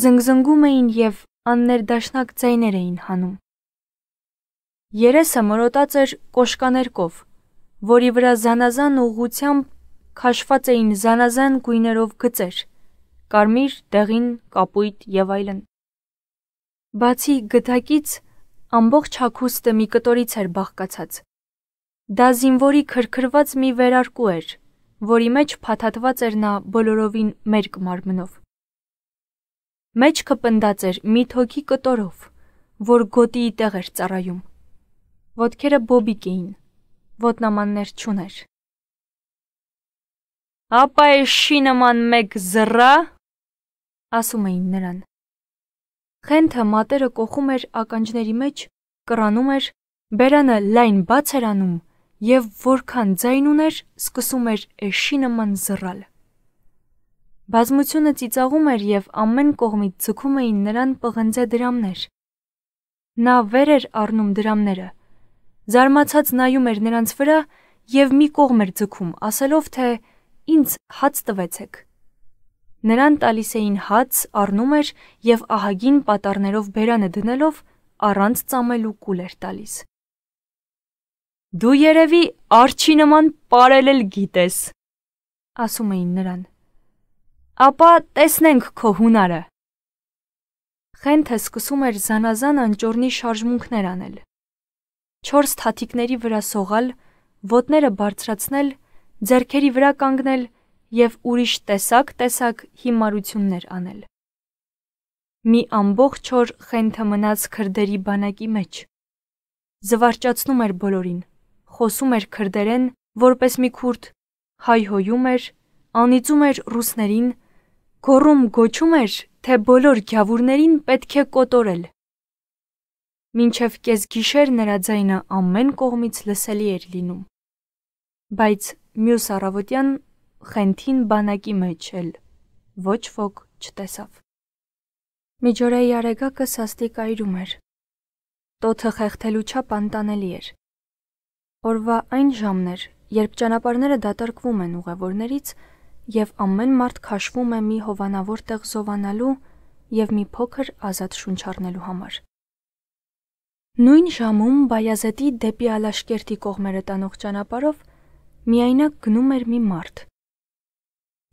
զնգզնգում էին եւ աններդաշնակ ձայներ էին հանում։ Երեսը մրոտած էր կոշկաներկով, որի վրա զանազան ուղությամբ քաշված էին զանազան գույներով գծեր՝ կարմիր, դեղին, կապույտ եւ այլն։ Բացի գդակից ամբողջ հագուստը մի կտորից էր բաղկացած։ Դա զինվորի քրքրված մի վերարկու էր, որի մեջ փաթաթված էր նա բոլորովին մերկ մարմնով։ Մեջքը պնդած էր մի թոքի կտորով, որ գոտիի տեղ էր ծառայում ոտքերը բոբիկ էին, ոտնամաններ չուներ։ Ապա է շի նման մեկ զրա, ասում էին նրան։ Խենթը մատերը կողում էր ականջների մեջ, կրանում էր, բերանը լայն բաց էր անում եւ որքան ձայն ուներ, սկսում էր էշի նման զռալ։ Բազմությունը ծիծաղում էր եւ ամեն կողմից ցկում էին նրան պղնձե դրամներ։ Նա վեր էր առնում դրամները, Զարմացած նայում էր նրանց վրա եւ մի կողմ էր ձգում, ասելով թե ինձ հաց տվեցեք։ Նրան տալիս էին հաց, առնում էր եւ ահագին պատառներով բերանը դնելով առանց ծամելու կուլ էր տալիս։ Դու երևի արջի նման parallel գիտես, ասում էին նրան։ Ապա տեսնենք քո հունարը։ Խենթը սկսում էր զանազան անճորնի շարժմունքներ անել։ 4 թաթիկների վրա սողալ, ոտները բարձրացնել, ձեռքերի վրա կանգնել եւ ուրիշ տեսակ-տեսակ հիմարություններ անել։ Մի ամբողջ օր խենթը մնաց քրդերի բանակի մեջ։ Զվարճացնում էր բոլորին, խոսում էր քրդերեն, որպես մի քուրդ, հայհոյում էր, անիծում էր ռուսներին, գոռում գոչում էր, թե բոլոր գյավուրներին պետք է կոտորել։ Մինչև կեսգիշեր նրա ձայնը ամեն կողմից լսելի էր լինում։ Բայց մյուս առավոտյան խենթին բանակի մեջ էլ ոչ ոք չտեսավ։ Միջորեի արեգակը սաստիկ այրում էր։ Տոթը խեղթելու չափ անտանելի էր։ Օրվա այն ժամն էր, երբ ճանապարհները դատարկվում են ուղևորներից եւ ամեն մարդ քաշվում է մի հովանավոր տեղ զովանալու եւ մի փոքր ազատ շունչ առնելու համար։ Նույն ժամում Բայազետի դեպի Ալաշկերտի կողմերը տանող ճանապարով միայնակ գնում էր մի մարդ։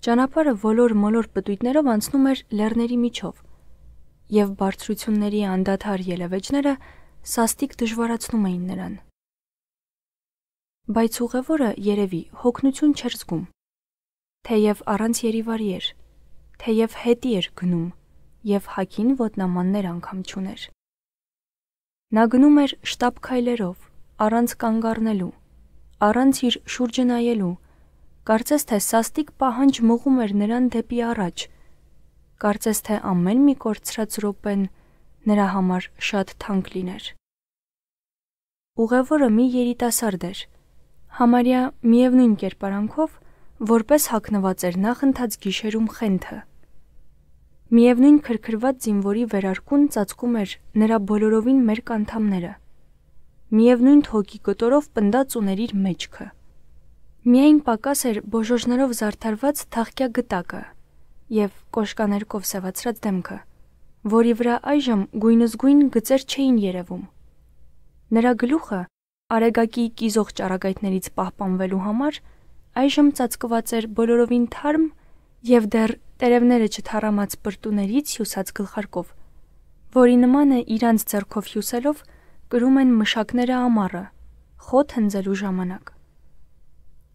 Ճանապարհը ոլոր-մոլոր պտույտներով անցնում էր լեռների միջով, եւ բարձրությունների անդադար ելևէջները սաստիկ դժվարացնում էին նրան։ Բայց ուղևորը երևի հոգնություն չէր զգում։ Թեև առանց երիվարի էր, թեև հետի էր գնում, եւ հակին ոտնամաններ անգամ չուներ։ Նա գնում էր շտապ քայլերով, առանց կանգ առնելու, առանց իր շուրջը նայելու։ Կարծես թե սաստիկ պահանջ մղում էր նրան դեպի առաջ։ Կարծես թե ամեն մի կորցրած րոպեն նրա համար շատ թանկ լիներ։ Ուղևորը մի երիտասարդ էր, համարյա միևնույն կերպարանքով, որպես հակնված էր նախընթաց գիշերում խենթը։ Միևնույն քրքրված զինվորի վերարկուն ծածկում էր նրա բոլորովին մեր կանթամները։ Միևնույն թոկի կտորով պնդած ուներ իր մեջքը։ Միայն պակաս էր բոժոժներով զարդարված թաղկյա գտակը եւ կոշկաներկով սևացրած դեմքը, որի վրա այժմ գույնզգույն գծեր չէին երևում։ Նրա գլուխը արեգակի կիզող ճառագայթներից պահպանվելու համար այժմ ծածկված էր բոլորովին թարմ եւ դեռ տերևները չթարամած պրտուներից հյուսած գլխարկով, որի նման է իրանց ձեռքով հյուսելով կրում են մշակները ամառը, խոտ հնձելու ժամանակ։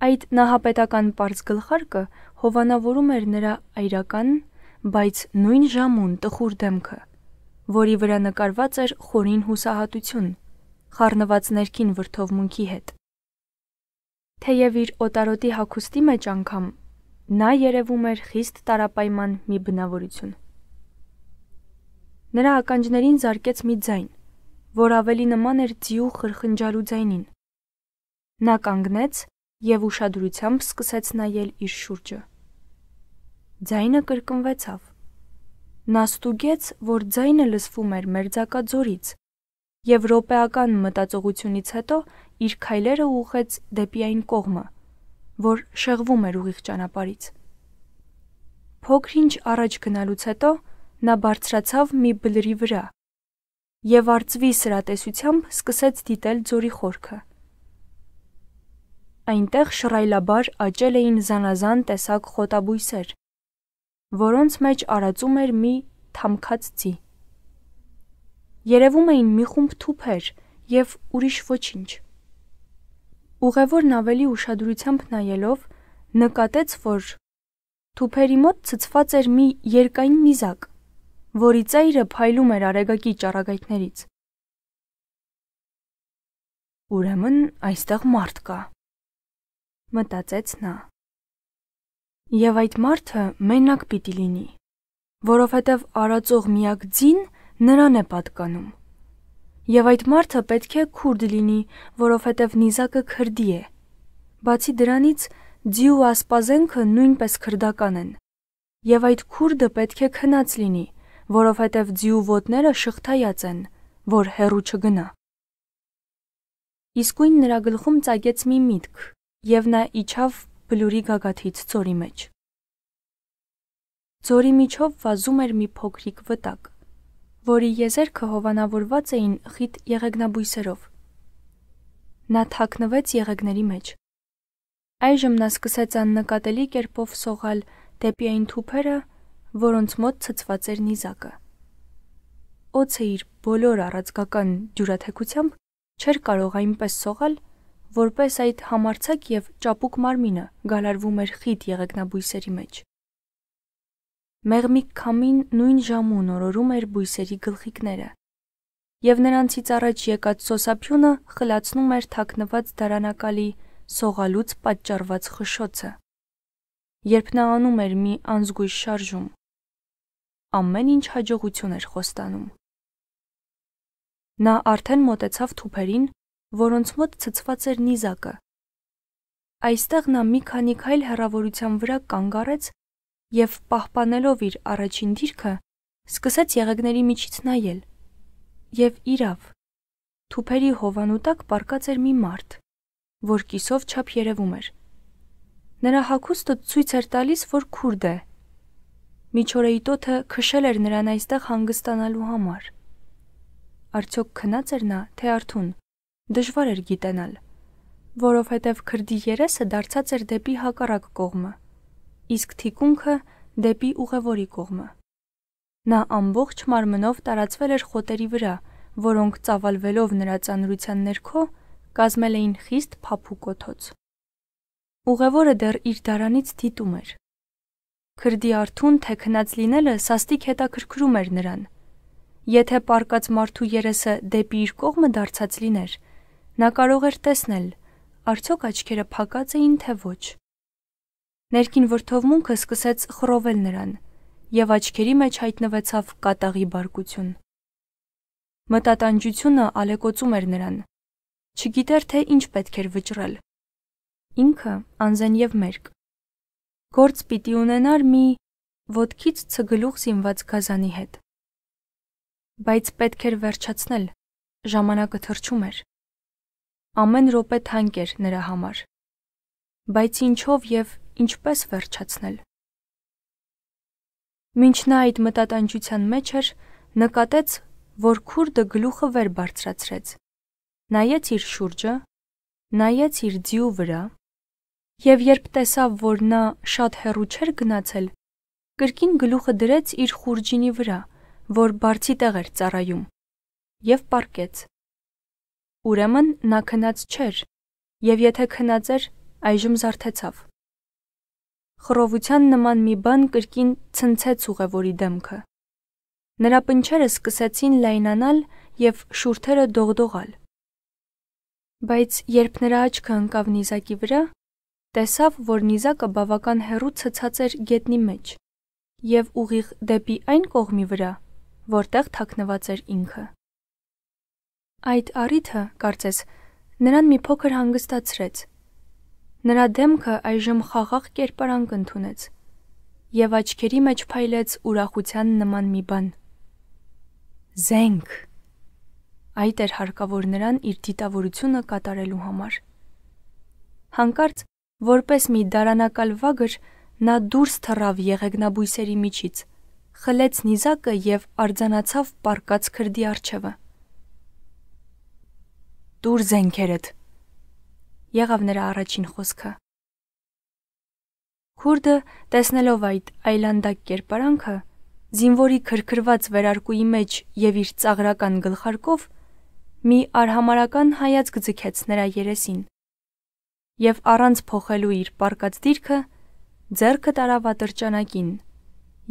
Այդ նահապետական པարզ գլխարկը հովանավորում էր նրա այրական, բայց նույն ժամուն տխուր դեմքը, որի վրա նկարված էր խորին հուսահատություն, խառնված ներքին վրթովմունքի հետ։ Թեև իր օտարոտի հագուստի մեջ անգամ Նա երևում էր խիստ տարապայման մի բնավորություն։ Նրա ականջներին զարկեց մի ձայն, որ ավելի նման էր ձիու խրխնջալու ձայնին։ Նա կանգնեց եւ ուշադրությամբ սկսեց նայել իր շուրջը։ Ձայնը կրկնվեցավ։ Նա ստուգեց, որ ձայնը լսվում էր մերձակաձորից, եւ ռոպեական մտածողությունից հետո իր քայլերը ուղղեց դեպի այն կողմը, որ շեղվում էր ուղիղ ճանապարից։ Փոքրինչ առաջ գնալուց հետո նա բարձրացավ մի բլրի վրա եւ արծվի սրատեսությամբ սկսեց դիտել ձորի խորքը։ Այնտեղ շռայլաբար աճել էին զանազան տեսակ խոտաբույսեր, որոնց մեջ արածում էր մի թամքած ծի։ Երևում էին մի խումբ թուփեր եւ ուրիշ ոչինչ։ Ուղևորն ավելի ուշադրությամբ նայելով նկատեց, որ թուփերի մոտ ցցված էր մի երկայն նիզակ, որի ծայրը փայլում էր արեգակի ճառագայթներից։ Ուրեմն այստեղ մարդ կա, մտածեց նա։ Եվ այդ մարդը մենակ պիտի լինի, որովհետև արածող միակ ձին նրան է պատկանում։ Եվ այդ մարդը պետք է քուրդ լինի, որովհետև նիզակը քրդի է։ Բացի դրանից, ձի ու ասպազենքը նույնպես քրդական են։ Եվ այդ քուրդը պետք է քնած լինի, որովհետև ձի ու ոտները շղթայած են, որ հերու չգնա։ Իսկույն նրա գլխում ծագեց մի միտք, եւ նա իջավ բլուրի գագաթից ծորի մեջ։ Ձորի միջով վազում էր մի փոքրիկ վտակ որի եզերքը հովանավորված էին խիտ եղեգնաբույսերով։ Նա թաքնվեց եղեգների մեջ։ Այժմ նա սկսեց աննկատելի կերպով սողալ դեպի այն թուփերը, որոնց մոտ ցծված էր նիզակը։ Օցը իր բոլոր առածգական դյուրաթեկությամբ չէր կարող այնպես սողալ, որպես այդ համարցակ եւ ճապուկ մարմինը գալարվում էր խիտ եղեգնաբույսերի մեջ։ Մեղմիկ քամին նույն ժամուն օրորում էր բույսերի գլխիկները, եւ նրանցից առաջ եկած սոսափյունը խլացնում էր թակնված դարանակալի սողալուց պատճառված խշոցը։ Երբ նա անում էր մի անզգույշ շարժում, ամեն ինչ հաջողություն էր խոստանում։ Նա արդեն մոտեցավ թուփերին, որոնց մոտ ցցված էր նիզակը։ Այստեղ նա մի քանի քայլ հեռավորության վրա կանգ առեց եւ պահպանելով իր առաջին դիրքը, սկսեց եղեգների միջից նայել։ Եվ իրավ, թուփերի հովանուտակ պարկած էր մի մարդ, որ կիսով չափ երևում էր։ Նրա հագուստը ցույց էր տալիս, որ քուրդ է։ Միջորեի տոթը քշել էր նրան այստեղ հանգստանալու համար։ Արդյոք քնած էր նա, թե արթուն։ Դժվար էր գիտենալ, որովհետև քրդի երեսը դարձած էր դեպի հակառակ կողմը իսկ թիկունքը դեպի ուղևորի կողմը։ Նա ամբողջ մարմնով տարածվել էր խոտերի վրա, որոնք ծավալվելով նրա ծանրության ներքո կազմել էին խիստ փափուկ օթոց։ Ուղևորը դեռ իր դարանից դիտում էր։ Քրդի արթուն թե քնած լինելը սաստիկ հետաքրքրում էր նրան։ Եթե պարկած մարդու երեսը դեպի իր կողմը դարձած լիներ, նա կարող էր տեսնել, արդյոք աչքերը փակած էին թե ոչ։ Ներքին վրթովմունքը սկսեց խռովել նրան, եւ աչքերի մեջ հայտնվեցավ կատաղի բարկություն։ Մտատանջությունը ալեկոծում էր նրան։ Չգիտեր թե ինչ պետք էր վճռել։ Ինքը անզեն եւ մերկ։ Գործ պիտի ունենար մի ոդքից ցգլուխ զինված գազանի հետ։ Բայց պետք էր վերջացնել։ Ժամանակը թրջում էր։ Ամեն րոպե թանկ էր նրա համար։ Բայց ինչով եւ ինչպես վերջացնել։ Մինչ նա այդ մտատանջության մեջ էր, նկատեց, որ քուրդը գլուխը վեր բարձրացրեց։ Նայեց իր շուրջը, նայեց իր ձյու վրա, եւ երբ տեսավ, որ նա շատ հեռու չէր գնացել, կրկին գլուխը դրեց իր խուրջինի վրա, որ բարձի տեղ էր ծառայում, եւ պարկեց։ Ուրեմն նա քնած չէր, եւ եթե քնած էր, այժմ զարթեցավ։ Խռովության նման մի բան կրկին ցնցեց ուղևորի դեմքը։ Նրա պնչերը սկսեցին լայնանալ եւ շուրթերը դողդողալ։ Բայց երբ նրա աչքը ընկավ նիզակի վրա, տեսավ, որ նիզակը բավական հեռու ցցած էր գետնի մեջ եւ ուղիղ դեպի այն կողմի վրա, որտեղ թաքնված էր ինքը։ Այդ առիթը, կարծես, նրան մի փոքր հանգստացրեց Նրա դեմքը այժմ խաղաղ կերպարանք ընդունեց, եւ աչքերի մեջ փայլեց ուրախության նման մի բան։ Զենք։ Այդ էր հարկավոր նրան իր դիտավորությունը կատարելու համար։ Հանկարծ, որպես մի դարանակալ վագր, նա դուրս թռավ եղեգնաբույսերի միջից, խլեց նիզակը եւ արձանացավ պարկած քրդի արջևը։ Դուր զենքերդ եղավ նրա առաջին խոսքը։ Քուրդը, տեսնելով այդ այլանդակ կերպարանքը, զինվորի քրքրված վերարկուի մեջ եւ իր ծաղրական գլխարկով մի արհամարական հայացք ձգեց նրա երեսին։ Եվ առանց փոխելու իր պարկած դիրքը, ձեռքը տարավ ատրճանակին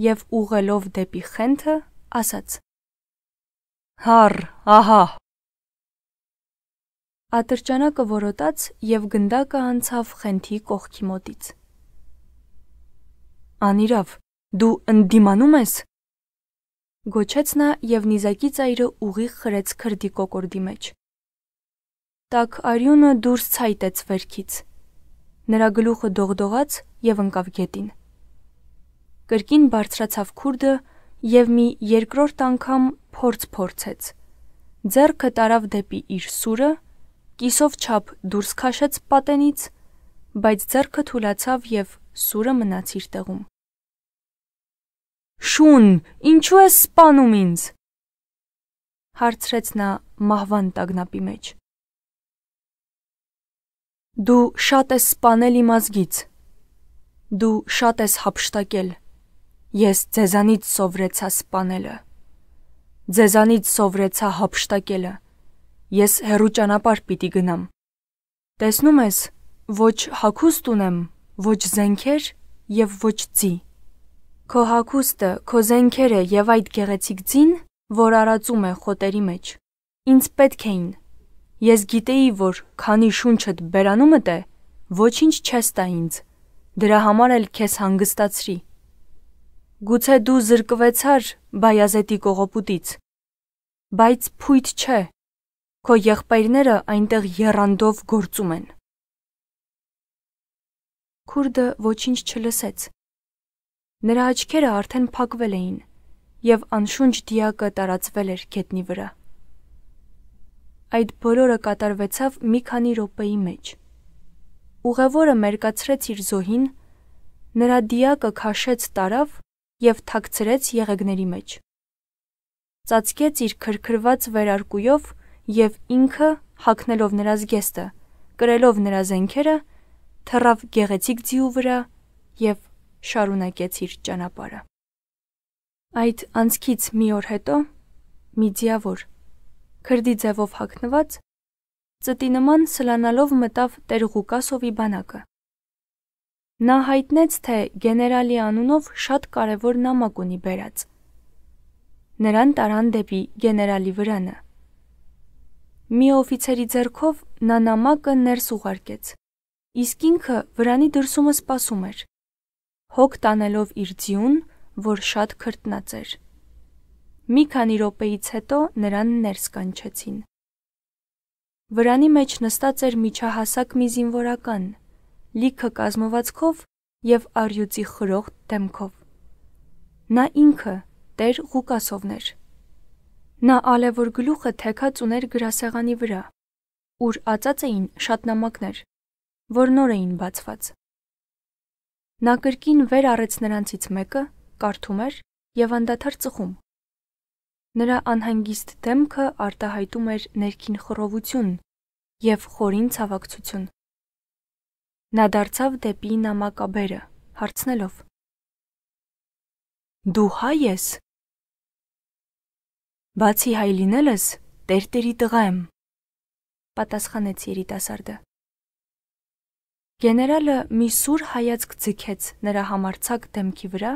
եւ ուղելով դեպի խենթը ասաց. Հար, ահա Ատրճանակը որոտաց եւ գնդակը անցավ խենթի կողքի մոտից։ Անիրավ, դու ընդդիմանում ես։ Գոչեց նա եւ նիզակի ծայրը ուղիղ խրեց քրդի կոկորդի մեջ։ Տակ արյունը դուրս ցայտեց վերքից։ Նրա գլուխը դողդողաց եւ ընկավ գետին։ Կրկին բարձրացավ քուրդը եւ մի երկրորդ անգամ փորձ փորձեց։ Ձեռքը տարավ դեպի իր սուրը կիսով չափ դուրս քաշեց պատենից, բայց ձեռքը թուլացավ եւ սուրը մնաց իր տեղում։ Շուն, ինչու ես սպանում ինձ։ հարցրեց նա մահվան տագնապի մեջ։ Դու շատ ես սպանել իմ ազգից։ Դու շատ ես հապշտակել։ Ես ձեզանից սովրեցա սպանելը։ Ձեզանից սովրեցա հապշտակելը։ Ես հերու ճանապարհ պիտի գնամ։ Տեսնում ես, ոչ հակուստ ունեմ, ոչ զենքեր եւ ոչ ծի։ Քո հակուստը, քո զենքերը եւ այդ գեղեցիկ ձին, որ արածում է խոտերի մեջ։ Ինձ պետք էին։ Ես գիտեի, որ քանի շունչդ բերանումդ է, ոչինչ չես տա ինձ։ Դրա համար էլ քեզ հանգստացրի։ Գուցե դու զրկվեցար բայազետի կողոպուտից։ Բայց փույթ չէ, Քո եղբայրները այնտեղ երանդով գործում են։ Քուրդը ոչինչ չլսեց։ Նրա աչքերը արդեն փակվել էին, եւ անշունչ դիակը տարածվել էր գետնի վրա։ Այդ բոլորը կատարվեցավ մի քանի րոպեի մեջ։ Ուղևորը մերկացրեց իր զոհին, նրա դիակը քաշեց տարավ եւ թաքցրեց եղեգների մեջ։ Ծածկեց իր քրքրված վերարկուով եւ ինքը հակնելով նրա զգեստը, կրելով նրա զենքերը, թռավ գեղեցիկ ձիու վրա եւ շարունակեց իր ճանապարհը։ Այդ անցքից մի օր հետո մի ձիավոր քրդի ձևով հագնված ծտի նման սլանալով մտավ Տեր Ղուկասովի բանակը։ Նա հայտնեց, թե գեներալի անունով շատ կարևոր նամակ ունի բերած։ Նրան տարան դեպի գեներալի վրանը։ Մի օֆիցերի ձեռքով նա նամակը ներս ուղարկեց։ Իսկ ինքը վրանի դրսումը սպասում էր։ Հոգ տանելով իր ձյուն, որ շատ քրտնած էր։ Մի քանի րոպեից հետո նրան ներս կանչեցին։ Վրանի մեջ նստած էր միջահասակ մի զինվորական, լիքը կազմվածքով եւ արյուծի խրող դեմքով։ Նա ինքը Տեր Ղուկասովն էր։ Նա ալևոր գլուխը թեքած ուներ գրասեղանի վրա, ուր ածած էին շատ նամակներ, որ նոր էին բացված։ Նա կրկին վեր առեց նրանցից մեկը, կարդում էր եւ անդադար ծխում։ Նրա անհանգիստ դեմքը արտահայտում էր ներքին խռովություն եւ խորին ցավակցություն։ Նա դարձավ դեպի նամակաբերը, հարցնելով. Դու հայ ես։ Բացի հայ լինելս, տերտերի տղա եմ, պատասխանեց երիտասարդը։ Գեներալը մի սուր հայացք ձգեց նրա համարցակ դեմքի վրա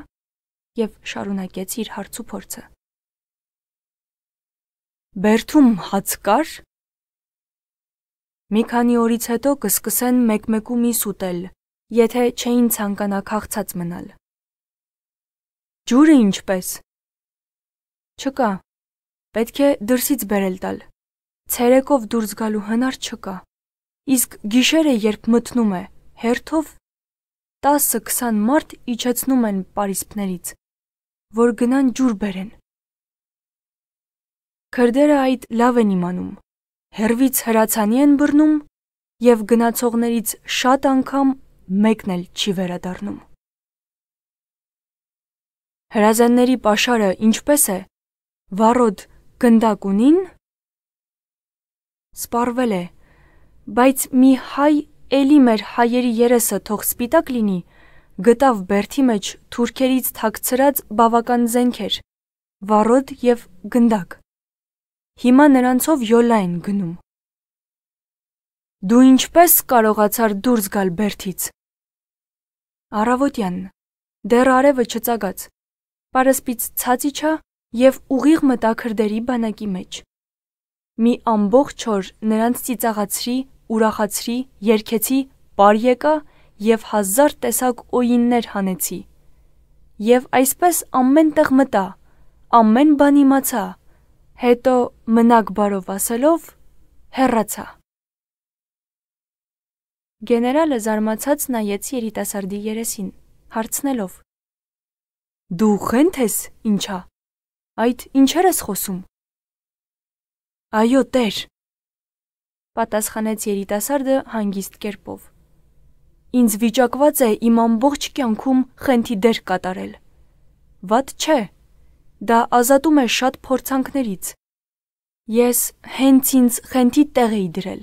եւ շարունակեց իր հարցու փորձը։ Բերթում հաց կար։ Մի քանի օրից հետո կսկսեն մեկ-մեկու միս ուտել, եթե չէին ցանկանա քաղցած մնալ։ Ջուրը ինչպես։ Չկա, պետք է դրսից բերել տալ։ Ցերեկով դուրս գալու հնար չկա։ Իսկ գիշերը, երբ մտնում է, հերթով 10-20 մարդ իջեցնում են Փարիսներից, որ գնան ջուր բերեն։ Քրդերը այդ լավ են իմանում։ Հերվից հրացանի են բռնում եւ գնացողներից շատ անգամ մեկն էլ չի վերադառնում։ Հրազանների pašարը ինչպես է, վառոդ գնդակունին սպառվել է, բայց մի հայ էլի մեր հայերի երեսը թող սպիտակ լինի, գտավ բերթի մեջ թուրքերից թաքցրած բավական զենքեր, վառոդ եւ գնդակ։ Հիմա նրանցով յոլա են գնում։ Դու ինչպես կարողացար դուրս գալ բերթից։ Առավոտյան դեռ արևը չծագած։ Պարսպից ցած իջա եւ ուղիղ մտաքրդերի բանակի մեջ։ Մի ամբողջ օր նրանց ծիծաղացրի, ուրախացրի, երկեցի, բարեկա եւ հազար տեսակ օյիններ հանեցի։ Եվ այսպես ամեն տեղ մտա, ամեն բան իմացա, հետո մնակ բարով ասելով հեռացա։ Գեներալը զարմացած նայեց երիտասարդի երեսին, հարցնելով. Դու խենթ ես, ինչա։ Այդ ինչեր ես խոսում։ Այո, Տեր։ Պատասխանեց երիտասարդը հանգիստ կերպով։ Ինձ վիճակված է իմ ամբողջ կյանքում խենթի դեր կատարել։ Ված չէ։ Դա ազատում է շատ փորձանքներից։ Ես հենց ինձ խենթի տեղ էի դրել։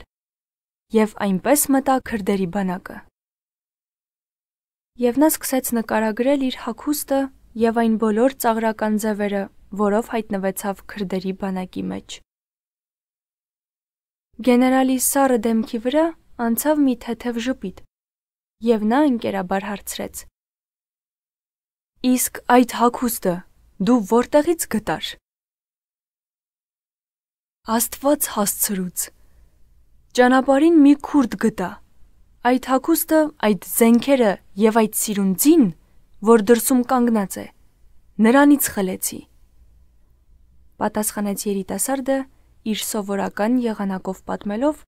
Եվ այնպես մտա քրդերի բանակը։ Եվ նա սկսեց նկարագրել իր հագուստը եւ այն բոլոր ծաղրական ձևերը, որով հայտնվեցավ քրդերի բանակի մեջ։ Գեներալի սառը դեմքի վրա անցավ մի թեթև ժպիտ, եւ նա ընկերաբար հարցրեց. Իսկ այդ հակուստը դու որտեղից գտար։ Աստված հասցրուց։ Ճանապարին մի քուրդ գտա։ Այդ հակուստը, այդ զենքերը եւ այդ սիրունձին, որ դրսում կանգնած է, նրանից խլեցի պատասխանեց երիտասարդը իր սովորական եղանակով պատմելով,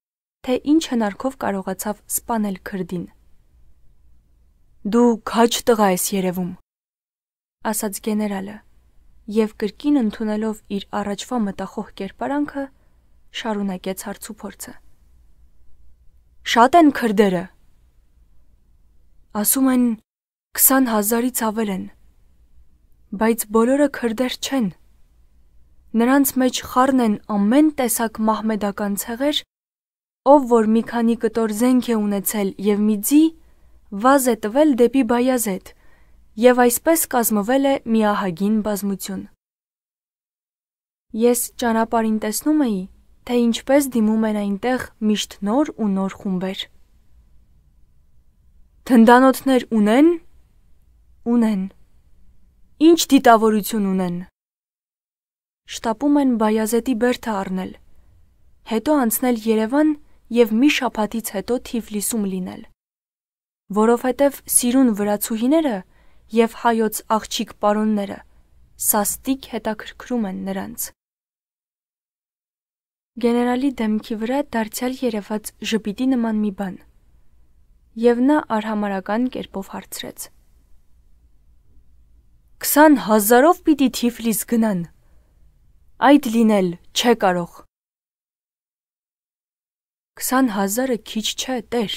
թե ինչ հնարքով կարողացավ սպանել քրդին։ Դու քաչ տղա ես երևում, ասաց գեներալը, եւ կրկին ընդունելով իր առաջվա մտախոհ կերպարանքը, շարունակեց հարցուփորձը։ Շատ են քրդերը։ Ասում են 20000-ից ավել են։ Բայց բոլորը քրդեր չեն։ Նրանց մեջ խառն են ամեն տեսակ մահմեդական ցեղեր, ով որ մի քանի կտոր զենք է ունեցել եւ մի ձի վազ է տվել դեպի Բայազեդ եւ այսպես կազմվել է մի ահագին բազմություն։ Ես ճանապարհին տեսնում էի, թե ինչպես դիմում են այնտեղ միշտ նոր ու նոր խումբեր։ Թնդանոթներ ունեն, ունեն։ Ինչ դիտավորություն ունեն շտապում են Բայազետի բերդը առնել, հետո անցնել Երևան եւ մի շաբաթից հետո Թիֆլիսում լինել։ Որովհետեւ սիրուն վրացուհիները եւ հայոց աղջիկ պարոնները սաստիկ հետաքրքրում են նրանց։ Գեներալի դեմքի վրա դարձյալ երևաց ժպիտի նման մի բան, եւ նա արհամարական կերպով հարցրեց. «20 հազարով պիտի Թիֆլիս գնան» այդ լինել չէ կարող։ 20000-ը քիչ չէ, Տեր։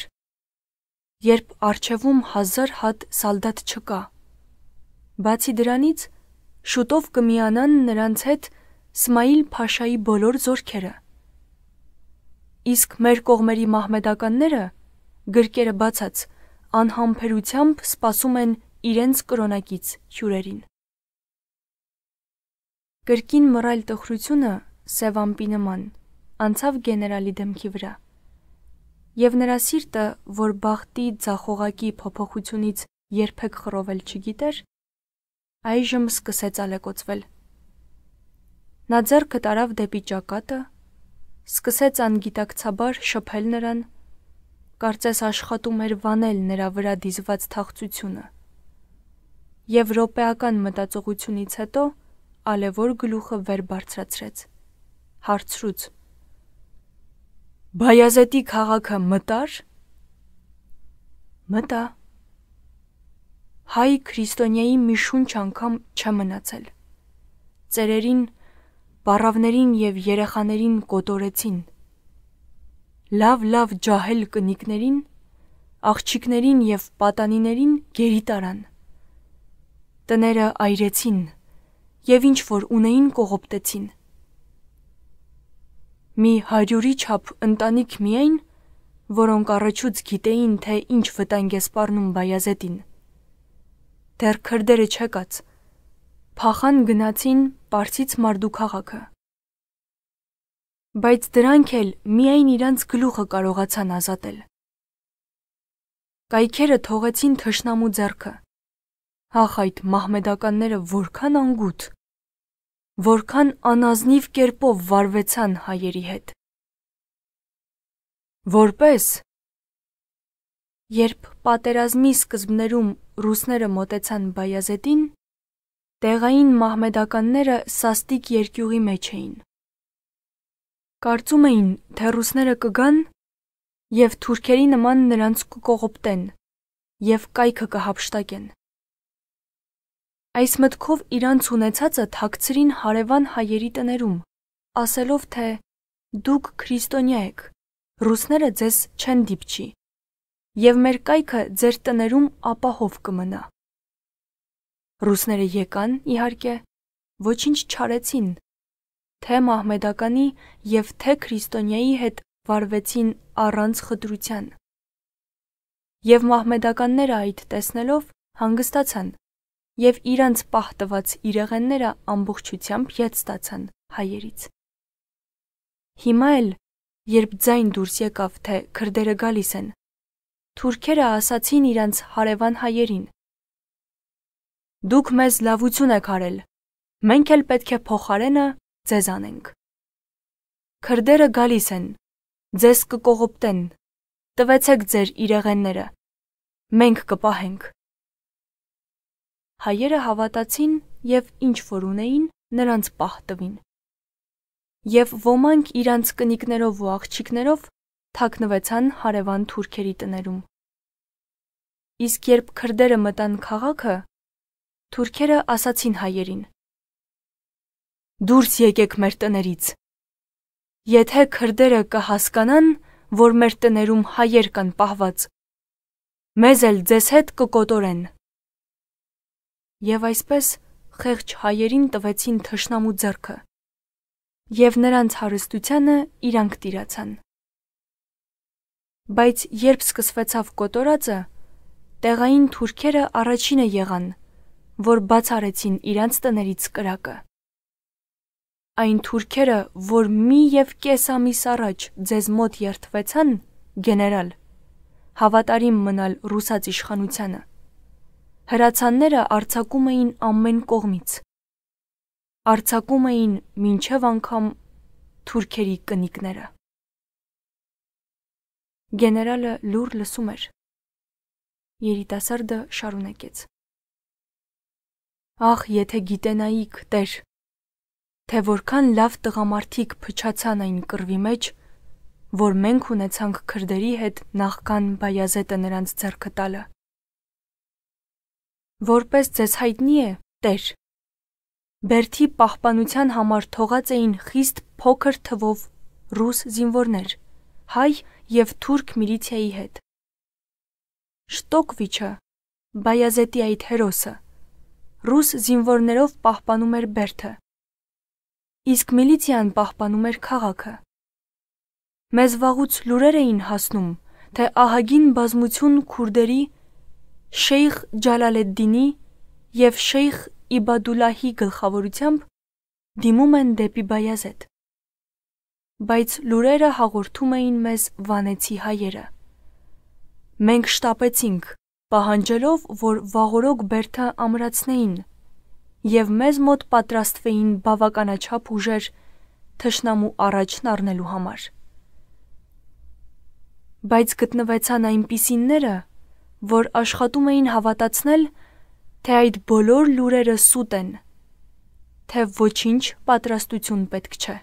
Երբ արջևում 1000 հատ սալդատ չկա։ Բացի դրանից, շուտով կմիանան նրանց հետ Սմայիլ Փաշայի բոլոր զորքերը։ Իսկ մեր կողմերի մահմեդականները, գրկերը բացած, անհամբերությամբ սպասում են իրենց կրոնակից հյուրերին։ Կրկին մռայլ տխրությունը սև ամպի նման անցավ գեներալի դեմքի վրա։ Եվ նրա սիրտը, որ բախտի ցախողակի փոփոխությունից երբեք խռովել չգիտեր, այժմ սկսեց ալեկոծվել։ Նա ձեռքը տարավ դեպի ճակատը, սկսեց անգիտակցաբար շփել նրան, կարծես աշխատում էր վանել նրա վրա դիզված թաղծությունը։ Եվ ռոպեական մտածողությունից հետո ալևոր գլուխը վեր բարձրացրեց։ Հարցրուց. Բայազետի քաղաքը մտար։ Մտա։ Հայ քրիստոնյայի մի շունչ անգամ չմնացել։ Ծերերին, բարավներին եւ երեխաներին կոտորեցին։ Լավ-լավ ջահել կնիկներին, աղջիկներին եւ պատանիներին գերիտարան։ Տները այրեցին եւ ինչ որ ունեին կողոպտեցին։ Մի 100-ի չափ ընտանիք միայն, որոնք առաջուց գիտեին, թե ինչ վտանգ է սպառնում Բայազետին։ Դեռ քրդերը չեկած, փախան գնացին Պարսից Մարդու քաղաքը։ Բայց դրանք էլ միայն իրանց գլուխը կարողացան ազատել։ Կայքերը թողեցին թշնամու ձեռքը։ Ահ այդ մահմեդականները որքան անգութ, որքան անազնիվ կերպով վարվեցան հայերի հետ։ Որպես Երբ պատերազմի սկզբներում ռուսները մտեցան Բայազետին, տեղային մահմեդականները սաստիկ երկյուղի մեջ էին։ Կարծում էին, թե ռուսները կգան եւ թուրքերի նման նրանց կկողոպտեն եւ կայքը կհապշտակեն։ Այս մտքով իրանց ունեցածը թաքցրին հարևան հայերի տներում, ասելով թե դուք քրիստոնյա եք, ռուսները ձեզ չեն դիպչի, եւ մեր կայքը ձեր տներում ապահով կմնա։ Ռուսները եկան, իհարկե, ոչինչ չարեցին, թե մահմեդականի եւ թե քրիստոնյայի հետ վարվեցին առանց խտրության։ Եվ մահմեդականները այդ տեսնելով հանգստացան եւ իրանց պահտված իրեղենները ամբողջությամբ յետ ստացան հայերից։ Հիմա էլ, երբ ձայն դուրս եկավ, թե քրդերը գալիս են, թուրքերը ասացին իրանց հարևան հայերին. Դուք մեզ լավություն եք արել։ Մենք էլ պետք է փոխարենը ձեզ անենք։ Քրդերը գալիս են։ Ձեզ կկողոպտեն։ Տվեցեք ձեր իրեղենները։ Մենք կպահենք հայերը հավատացին եւ ինչ որ ունեին, նրանց պահ տվին։ Եվ ոմանք իրանց կնիկներով ու աղջիկներով թաքնվեցան հարևան թուրքերի տներում։ Իսկ երբ քրդերը մտան քաղաքը, թուրքերը ասացին հայերին. Դուրս եկեք մեր տներից։ Եթե քրդերը կհասկանան, որ մեր տներում հայեր կան պահված, մեզ էլ ձեզ հետ կկոտորեն եւ այսպես խեղճ հայերին տվեցին թշնամու ձեռքը եւ նրանց հարստությանը իրանք տիրացան բայց երբ սկսվեցավ կոտորածը տեղային թուրքերը առաջինը եղան որ բաց արեցին իրանց տներից կրակը այն թուրքերը որ մի եւ կես ամիս առաջ ձեզ մոտ երթվեցան գեներալ հավատարիմ մնալ ռուսաց իշխանությանը Հրացանները արցակում էին ամեն կողմից։ Արցակում էին մինչև անգամ թուրքերի կնիկները։ Գեներալը լուր լսում էր։ Երիտասարդը շարունակեց. Ախ, եթե գիտենայիք, Տեր, թե որքան լավ տղամարդիկ փչացան այն կռվի մեջ, որ մենք ունեցանք քրդերի հետ նախքան բայազետը նրանց ձեռքը տալը որպես ձեզ հայտնի է, Տեր։ Բերթի պահպանության համար թողած էին խիստ փոքր թվով ռուս զինվորներ, հայ եւ թուրք միլիցիայի հետ։ Շտոկվիչը, Բայազետի այդ հերոսը, ռուս զինվորներով պահպանում էր Բերթը։ Իսկ միլիցիան պահպանում էր քաղաքը։ Մեզ վաղուց լուրեր էին հասնում, թե ահագին բազմություն քուրդերի Շեյխ Ջալալեդդինի եւ Շեյխ Իբադուլահի գլխավորությամբ դիմում են դեպի Բայազեդ։ Բայց լուրերը հաղորդում էին մեզ վանեցի հայերը։ Մենք շտապեցինք, պահանջելով, որ վաղորոք Բերթը ամրացնեին եւ մեզ մոտ պատրաստվեին բավականաչափ ուժեր թշնամու առաջն առնելու համար։ Բայց գտնվեցան այնպիսինները, որ աշխատում էին հավատացնել, թե այդ բոլոր լուրերը սուտ են, թե ոչինչ պատրաստություն պետք չէ։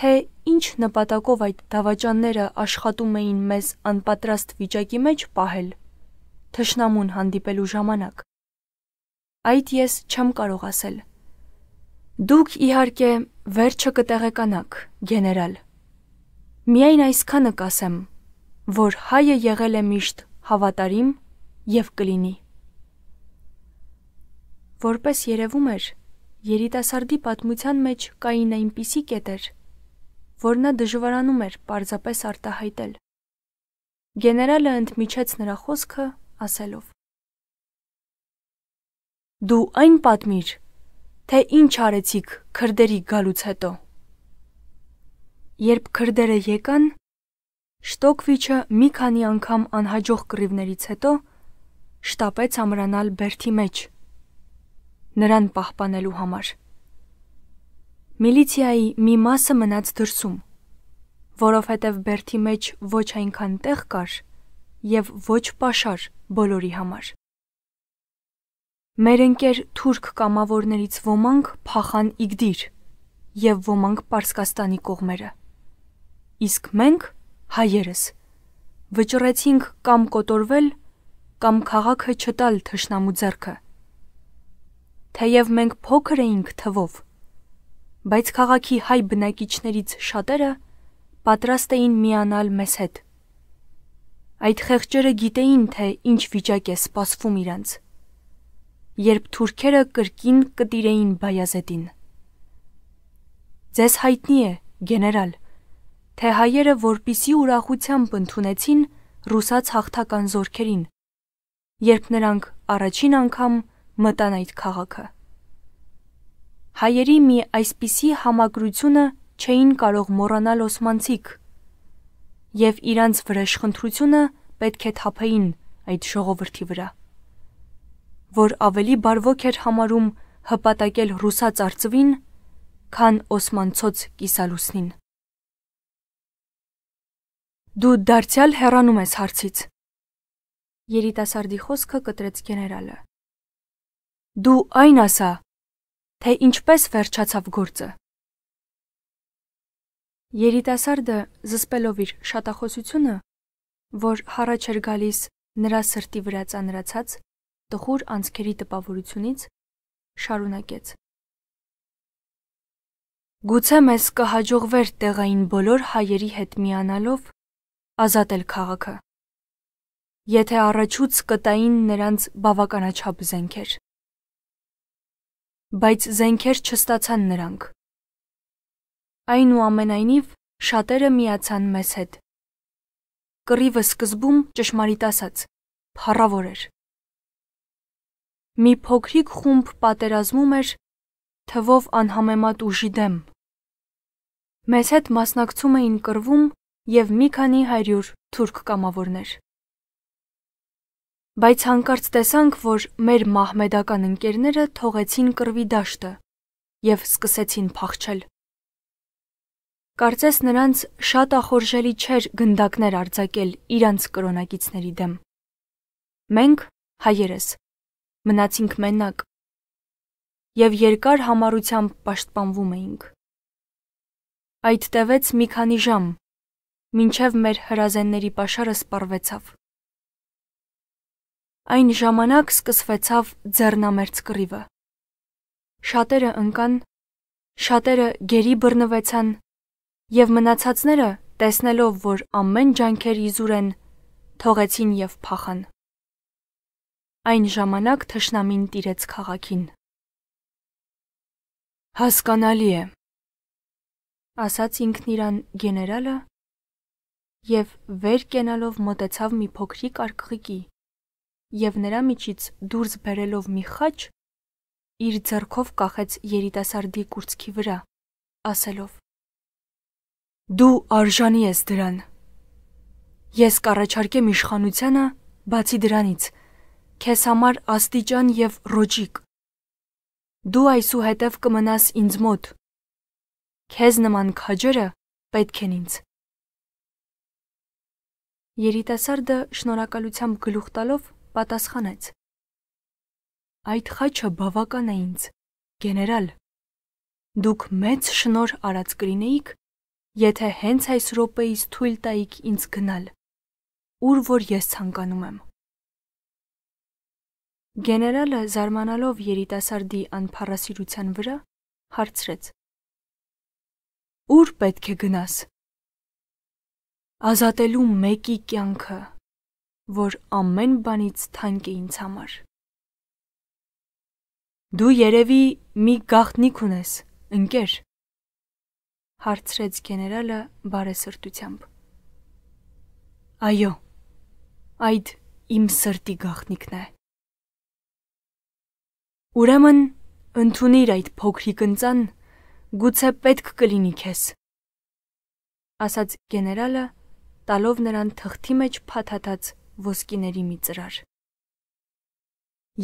Թե ինչ նպատակով այդ դավաճանները աշխատում էին մեզ անպատրաստ վիճակի մեջ պահել, թշնամուն հանդիպելու ժամանակ։ Այդ ես չեմ կարող ասել։ Դուք իհարկե վերջը կտեղեկանաք, գեներալ։ Միայն այսքանը կասեմ, որ հայը եղել է միշտ հավատարիմ եւ կլինի։ Որպես երևում էր, երիտասարդի պատմության մեջ կային այնպիսի կետեր, որ նա դժվարանում էր պարզապես արտահայտել։ Գեներալը ընդմիջեց նրա խոսքը, ասելով. Դու այն պատմիր, թե ինչ արեցիք քրդերի գալուց հետո։ Երբ քրդերը եկան, Շտոկվիչը մի քանի անգամ անհաջող կռիվներից հետո շտապեց ամրանալ Բերթի մեջ նրան պահպանելու համար։ Միլիցիայի մի մասը մնաց դրսում, որովհետև Բերթի մեջ ոչ այնքան տեղ կար եւ ոչ պաշար բոլորի համար։ Մեր ընկեր թուրք կամավորներից ոմանք փախան Իգդիր եւ ոմանք Պարսկաստանի կողմերը։ Իսկ մենք հայերս։ Վճռեցինք կամ կոտորվել, կամ քաղաքը չտալ թշնամու ձեռքը։ Թեև մենք փոքր էինք թվով, բայց քաղաքի հայ բնակիչներից շատերը պատրաստ էին միանալ մեզ հետ։ Այդ խեղճերը գիտեին, թե ինչ վիճակ է սպասվում իրանց։ Երբ թուրքերը կրկին կտիրեին Բայազեդին։ Ձեզ հայտնի է, գեներալ, թե հայերը որպիսի ուրախությամբ ընդունեցին ռուսաց հաղթական զորքերին, երբ նրանք առաջին անգամ մտան այդ քաղաքը։ Հայերի մի այսպիսի համագրությունը չէին կարող մոռանալ օսմանցիկ, եւ իրանց վրեժխնդրությունը պետք է թափեին այդ ժողովրդի վրա, որ ավելի բարվոք էր համարում հպատակել ռուսաց արծվին, քան օսմանցոց կիսալուսնին։ Դու դարձյալ հեռանում ես հարցից։ Երիտասարդի խոսքը կտրեց գեներալը։ Դու այն ասա, թե ինչպես վերջացավ գործը։ Երիտասարդը զսպելով իր շատախոսությունը, որ հառաչ էր գալիս նրա սրտի վրա ծանրացած տխուր անցքերի տպավորությունից, շարունակեց։ Գուցե մեզ կհաջողվեր տեղային բոլոր հայերի հետ միանալով ազատել քաղաքը։ Եթե առաջուց կտային նրանց բավականաչափ զենքեր։ Բայց զենքեր չստացան նրանք։ Այնուամենայնիվ շատերը միացան մեզ հետ։ Կռիվը սկզբում ճշմարիտ ասած փառավոր էր։ Մի փոքրիկ խումբ պատերազմում էր թվով անհամեմատ ուժի դեմ։ Մեզ հետ մասնակցում էին կռվում եւ մի քանի 100 թուրք կամավորներ։ Բայց հանկարծ տեսանք, որ մեր մահմեդական ընկերները թողեցին կրվի դաշտը եւ սկսեցին փախչել։ Կարծես նրանց շատ ախորժելի չէր գնդակներ արձակել իրանց կրոնակիցների դեմ։ Մենք հայերս մնացինք մենակ եւ երկար համառությամբ պաշտպանվում էինք։ Այդ տևեց մի քանի ժամ, մինչև մեր հրազենների pašարը սպառվեցավ։ Այն ժամանակ սկսվեցավ ձեռնամերձ կռիվը։ Շատերը ընկան, շատերը գերի բռնվեցան, եւ մնացածները, տեսնելով, որ ամեն ջանքեր իզուր են, թողեցին եւ փախան։ Այն ժամանակ թշնամին տիրեց քաղաքին։ Հասկանալի է, ասաց ինքն իրան գեներալը Եվ վեր կենալով մոտեցավ մի փոքրիկ արկղիկի, եւ նրա միջից դուրս բերելով մի խաչ, իր ձեռքով կախեց երիտասարդի կուրծքի վրա, ասելով. Դու արժանի ես դրան։ Ես կառաջարկեմ իշխանությանը բացի դրանից, քեզ համար աստիճան եւ ռոճիկ։ Դու այսուհետև կմնաս ինձ մոտ։ Քեզ նման քաջերը պետք են ինձ։ Երիտասարդը շնորհակալությամբ գլուխ տալով պատասխանեց. Այդ խաչը բավական է ինձ, գեներալ։ Դուք մեծ շնոր արած կլինեիք, եթե հենց այս րոպեից թույլ տայիք ինձ գնալ, ուր որ ես ցանկանում եմ։ Գեներալը զարմանալով երիտասարդի անփառասիրության վրա հարցրեց. Ուր պետք է գնաս ազատելու մեկի կյանքը, որ ամեն բանից թանկ է ինձ համար։ Դու երևի մի գաղտնիք ունես, ընկեր, հարցրեց գեներալը բարեսրտությամբ։ Այո, այդ իմ սրտի գաղտնիքն է։ Ուրեմն ընդունիր այդ փոքրիկ ընծան, գուցե պետք կլինի քեզ, ասաց գեներալը տալով նրան թղթի մեջ փաթաթած ոսկիների մի ծրար։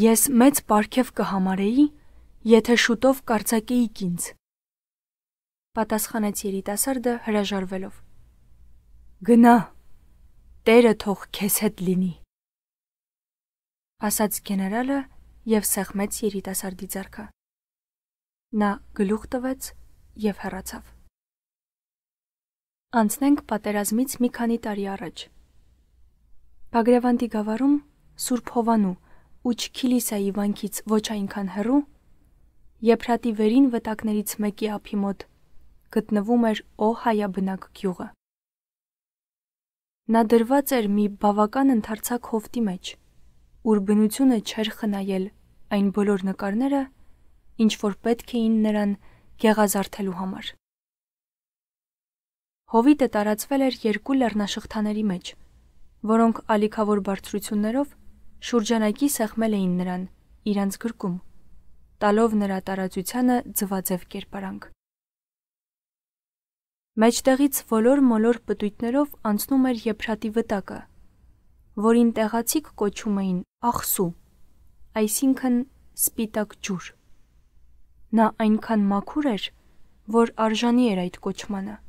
Ես մեծ պարքև կհամարեի, եթե շուտով կարծակեի ինձ։ Պատասխանեց երիտասարդը հրաժարվելով։ Գնա։ Տերը թող քեզ հետ լինի։ Ասաց գեներալը եւ սեղմեց երիտասարդի ձեռքը։ Նա գլուխ տվեց եւ հեռացավ։ Անցնենք պատերազմից մի քանի տարի առաջ։ Բագրևանտի գավառում Սուրբ Հովանու Ուչ Քիլիսայի վանքից ոչ այնքան հեռու Եփրատի վերին վտակներից մեկի ափի մոտ գտնվում էր Օ հայաբնակ գյուղը։ Նա դրված էր մի բավական ընդարձակ հովտի մեջ, ուր բնությունը չէր խնայել այն բոլոր նկարները, ինչ որ պետք էին նրան գեղազարդելու համար։ Հովիտը տարածվել էր երկու լեռնաշղթաների մեջ, որոնք ալիքավոր բարձրություններով շուրջանակի սեղմել էին նրան իրանց գրկում, տալով նրա տարածությանը ձվաձև կերպարանք։ Մեջտեղից ոլոր մոլոր պտույտներով անցնում էր եփրատի վտակը, որին տեղացիկ կոչում էին ախսու, այսինքն սպիտակ ջուր։ Նա այնքան մաքուր էր, որ արժանի էր այդ կոչմանը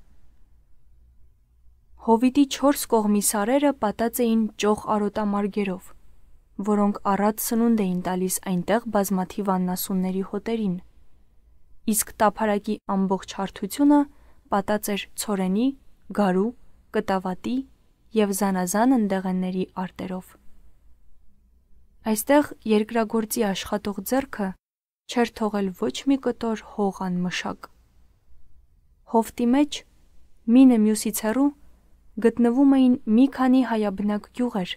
հովիտի 4 կողմի սարերը պատած էին ճոխ արոտամարգերով, որոնք առած սնունդ էին տալիս այնտեղ բազմաթիվ աննասունների հոտերին։ Իսկ տափարակի ամբողջ հարթությունը պատած էր ցորենի, գարու, կտավատի եւ զանազան ընդեղենների արտերով։ Այստեղ երկրագործի աշխատող ձեռքը չեր թողել ոչ մի կտոր հող անմշակ։ Հովտի մեջ մինը մյուսից հեռու գտնվում էին մի քանի հայաբնակ գյուղեր,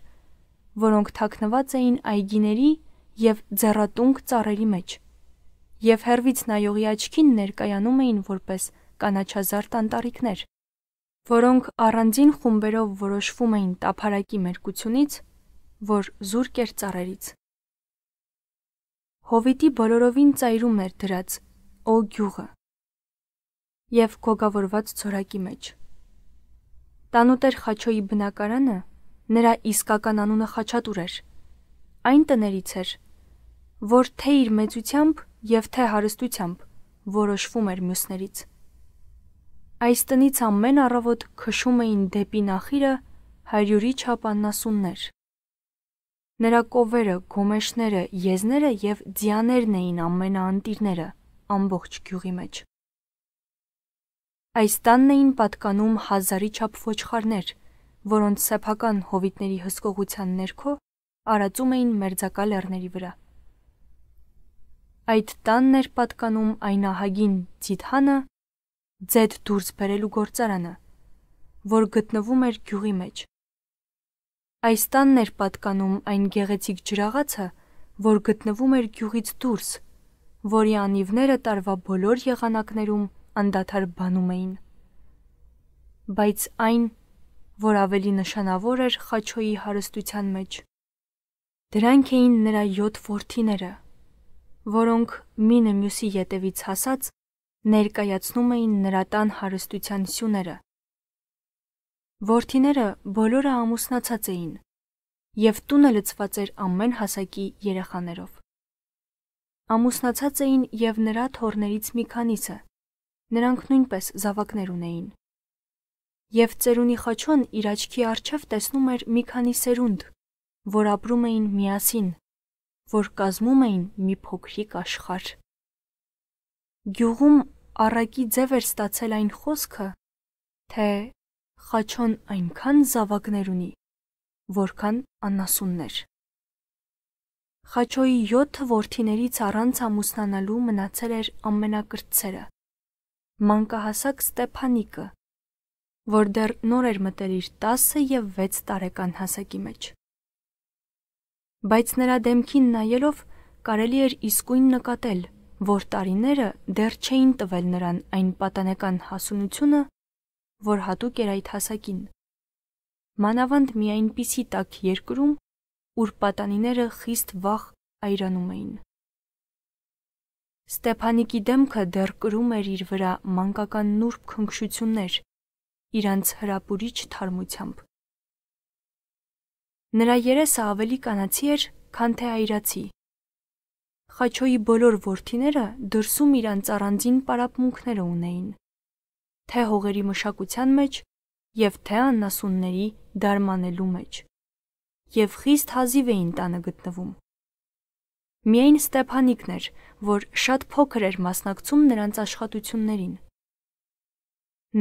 որոնք թաքնված էին այգիների եւ ձեռատունկ ծառերի մեջ։ Եվ հերվից նայողի աչքին ներկայանում էին որպես կանաչազարդ անտարիկներ, որոնք առանձին խումբերով որոշվում էին տափարակի մերկությունից, որ զուրկ էր ծառերից։ Հովիտի բոլորովին ծայրում էր դրած օ գյուղը եւ գոգավորված ծորակի մեջ։ Տանուտեր Խաչոյի բնակարանը նրա իսկական անունը Խաչատուր էր։ Այն տներից էր, որ թե իր մեծությամբ եւ թե հարստությամբ որոշվում էր մյուսներից։ Այս տնից ամեն առավոտ քշում էին դեպի նախիրը 100-ի չափ աննասուններ։ Նրա կովերը, գոմեշները, եզները եւ ձյաներն էին ամենաանտիրները ամբողջ գյուղի մեջ։ Այս տանն էին պատկանում հազարի չափ ոչխարներ, որոնց սեփական հովիտների հսկողության ներքո արածում էին մերձակա լեռների վրա։ Այդ տանն էր պատկանում այն ահագին ցիթանը, ձեդ դուրս բերելու գործարանը, որ գտնվում էր գյուղի մեջ։ Այս տանն էր պատկանում այն գեղեցիկ ջրաղացը, որ գտնվում էր գյուղից դուրս, որի անիվները տարվա բոլոր եղանակներում անդադար բանում էին։ Բայց այն, որ ավելի նշանավոր էր Խաչոյի հարստության մեջ, դրանք էին նրա 7 ворթիները, որոնք մինը մյուսի յետևից հասած ներկայացնում էին նրա տան հարստության սյուները։ Ворթիները բոլորը ամուսնացած էին, եւ տունը լցված էր ամեն հասակի երեխաներով։ Ամուսնացած էին եւ նրա թորներից մի քանիսը, Նրանք նույնպես զավակներ ունեին։ Եվ ծերունի խաչոն իր աչքի առջև տեսնում էր մի քանի սերունդ, որ ապրում էին միասին, որ կազմում էին մի փոքրիկ աշխարհ։ Գյուղում առակի ձև էր ստացել այն խոսքը, թե խաչոն այնքան զավակներ ունի, որքան անասուններ։ Խաչոյի 7 որդիներից առանց ամուսնանալու մնացել էր ամենակրտսերը մանկահասակ Ստեփանիկը, որ դեռ նոր էր մտել իր 10 եւ 6 տարեկան հասակի մեջ։ Բայց նրա դեմքին նայելով կարելի էր իսկույն նկատել, որ տարիները դեռ չէին տվել նրան այն պատանեկան հասունությունը, որ հատուկ էր այդ հասակին։ Մանավանդ մի այնպիսի տաք երկրում, ուր պատանիները խիստ վախ այրանում էին։ Ստեփանիկի դեմքը դեռ կրում էր իր վրա մանկական նուրբ քնքշություններ, իրանց հրապուրիչ թարմությամբ։ Նրա երեսը ավելի կանացի էր, քան թե այրացի։ Խաչոյի բոլոր ворթիները դրսում իրանց առանձին պարապմունքները ունեին, թե հողերի մշակության մեջ եւ թե աննասունների դարմանելու մեջ։ Եվ խիստ հազիվ էին տանը գտնվում։ Միայն Ստեփանիկն էր, որ շատ փոքր էր մասնակցում նրանց աշխատություններին։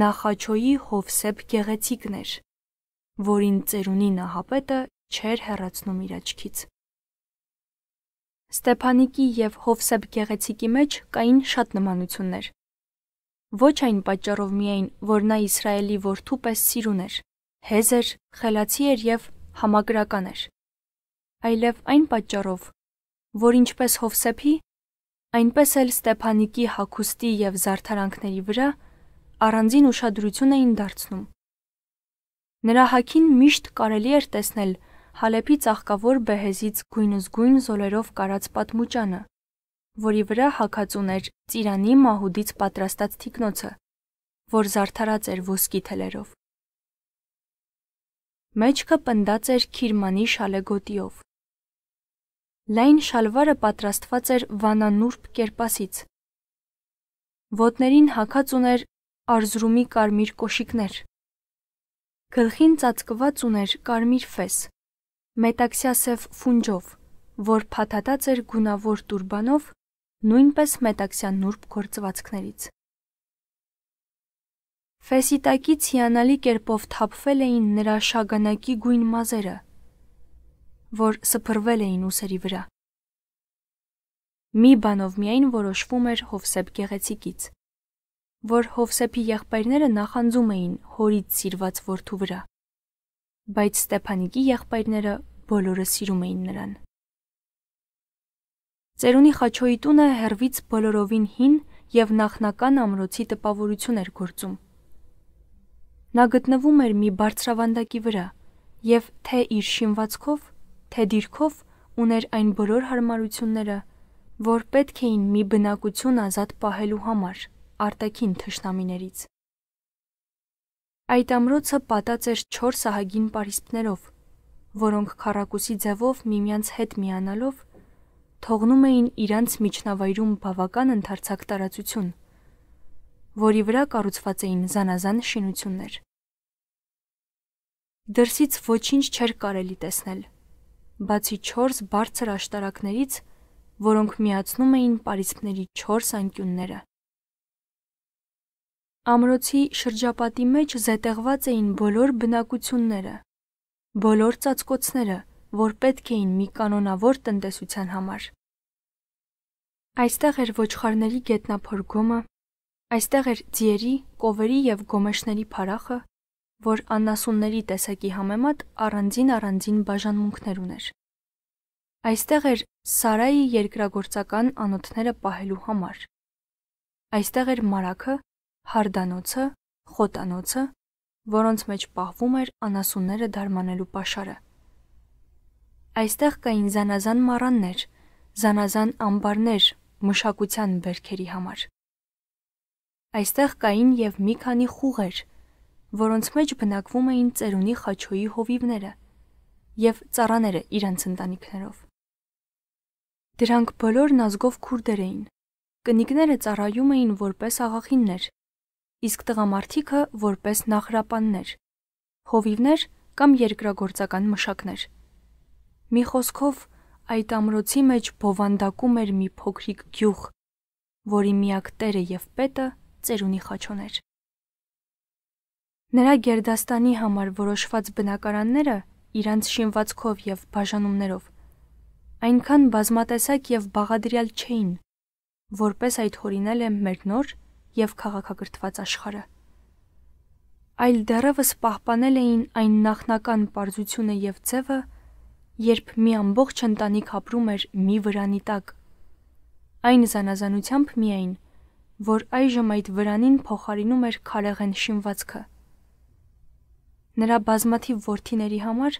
Նախաչոյի Հովսեփ գեղեցիկն էր, որին ծերունի նահապետը չէր հեռացնում իր աչքից։ Ստեփանիկի եւ Հովսեփ գեղեցիկի մեջ կային շատ նմանություններ։ Ոչ այն պատճառով միայն, որ նա Իսրայելի որդու պես սիրուն էր, հեզ էր, խելացի էր եւ համագրական էր, այլև այն պատճառով, որ ինչպես Հովսեփի, այնպես էլ Ստեփանիկի հակոստի եւ զարդարանքների վրա առանձին ուշադրություն էին դարձնում։ Նրա հակին միշտ կարելի էր տեսնել Հալեպի ծաղկավոր բեհեզից գույնզգույն զոլերով կարած պատմուճանը, որի վրա հակածուն էր ծիրանի մահուդից պատրաստած թիկնոցը, որ զարդարած էր ոսկի թելերով։ Մեջքը պնդած էր քիրմանի շալեգոտիով։ Լայն շալվարը պատրաստված էր վանանուրբ կերպասից։ Ոտներին հակած ուներ արզրումի կարմիր կոշիկներ։ Գլխին ծածկված ուներ կարմիր ֆես, մետաքսյասև ֆունջով, որ փաթաթած էր գունավոր տուրբանով, նույնպես մետաքսյան նուրբ գործվածքներից։ Ֆեսի տակից հիանալի կերպով թափվել էին նրա շագանակի գույն մազերը, որ սփռվել էին ուսերի վրա։ Մի բանով միայն որոշվում էր Հովսեփ Գեղեցիկից, որ Հովսեփի եղբայրները նախանձում էին հորից սիրված որդու վրա։ Բայց Ստեփանիկի եղբայրները բոլորը սիրում էին նրան։ Ծերունի Խաչոյի տունը հերվից բոլորովին հին եւ նախնական ամրոցի տպավորություն էր գործում։ Նա գտնվում էր մի բարձրավանդակի վրա եւ թե իր շինվածքով, թե դիրքով ուներ այն բոլոր հարմարությունները, որ պետք էին մի բնակություն ազատ պահելու համար արտաքին թշնամիներից։ Այդ ամրոցը պատած էր 4 սահագին պարիսպներով, որոնք քարակուսի ձևով միմյանց հետ միանալով թողնում էին իրանց միջնավայրում բավական ընդարձակ տարածություն, որի վրա կառուցված էին զանազան շինություններ։ Դրսից ոչինչ չէր կարելի տեսնել բացի 4 բարձր աշտարակներից, որոնք միացնում էին Փարիսպների 4 անկյունները։ Ամրոցի շրջապատի մեջ զետեղված էին բոլոր բնակությունները, բոլոր ծածկոցները, որ պետք էին մի կանոնավոր տնտեսության համար։ Այստեղ էր ոչխարների գետնափորգումը, այստեղ էր ձիերի, կովերի եւ գոմեշների փարախը, որ անասունների տեսակի համեմատ առանձին-առանձին բաժանմունքներ ուներ։ Այստեղ էր Սարայի երկրագործական անոթները պահելու համար։ Այստեղ էր մարակը, հարդանոցը, խոտանոցը, որոնց մեջ պահվում էր անասունները դարմանելու pašարը։ Այստեղ կային զանազան մառաններ, զանազան ամբարներ մշակության βέρքերի համար։ Այստեղ կային եւ մի քանի խուղեր, որոնց մեջ բնակվում էին ծերունի խաչոյի հովիվները եւ ծառաները իրենց ընտանիքներով։ Դրանք բոլորն ազգով քուրդեր էին։ Կնիկները ծառայում էին որպես աղախիններ, իսկ տղամարդիկը որպես նախրապաններ, հովիվներ կամ երկրագործական մշակներ։ Մի խոսքով, այդ ամրոցի մեջ բովանդակում էր մի փոքրիկ գյուղ, որի միակ տերը եւ պետը ծերունի խաչոն էր։ Նրա Գերդաստանի համար որոշված բնակարանները իրանց շինվածքով եւ բաժանումներով այնքան բազմատեսակ եւ բաղադրյալ չէին, որպես այդ հորինել է մեր նոր եւ քաղաքակրթված աշխարհը։ Այլ դեռևս պահպանել էին այն նախնական པարզությունը եւ ձևը, երբ մի ամբողջ ընտանիք ապրում էր մի վրանի տակ։ Այն զանազանությամբ միայն, որ այժմ այդ վրանին փոխարինում էր քարեղեն շինվածքը նրա բազմաթիվ որդիների համար,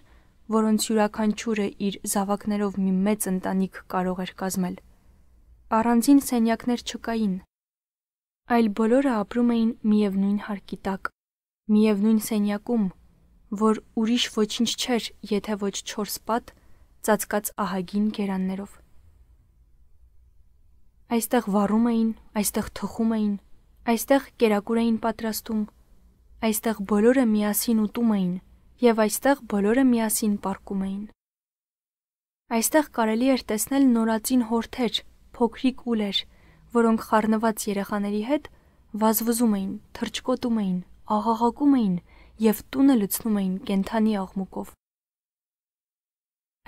որոնց յուրաքանչյուրը իր զավակներով մի մեծ ընտանիք կարող էր կազմել։ Առանձին սենյակներ չկային, այլ բոլորը ապրում էին միևնույն հարկի տակ, միևնույն սենյակում, որ ուրիշ ոչինչ չէր, եթե ոչ 4 պատ ծածկած ահագին գերաններով։ Այստեղ վառում էին, այստեղ թխում էին, այստեղ կերակուր էին պատրաստում, Այստեղ բոլորը միասին ուտում էին եւ այստեղ բոլորը միասին պարկում էին։ Այստեղ կարելի էր տեսնել նորածին հորթեր, փոքրիկ ուլեր, որոնք խառնված երեխաների հետ վազվզում էին, թրջկոտում էին, աղաղակում էին եւ տունը լցնում էին կենթանի աղմուկով։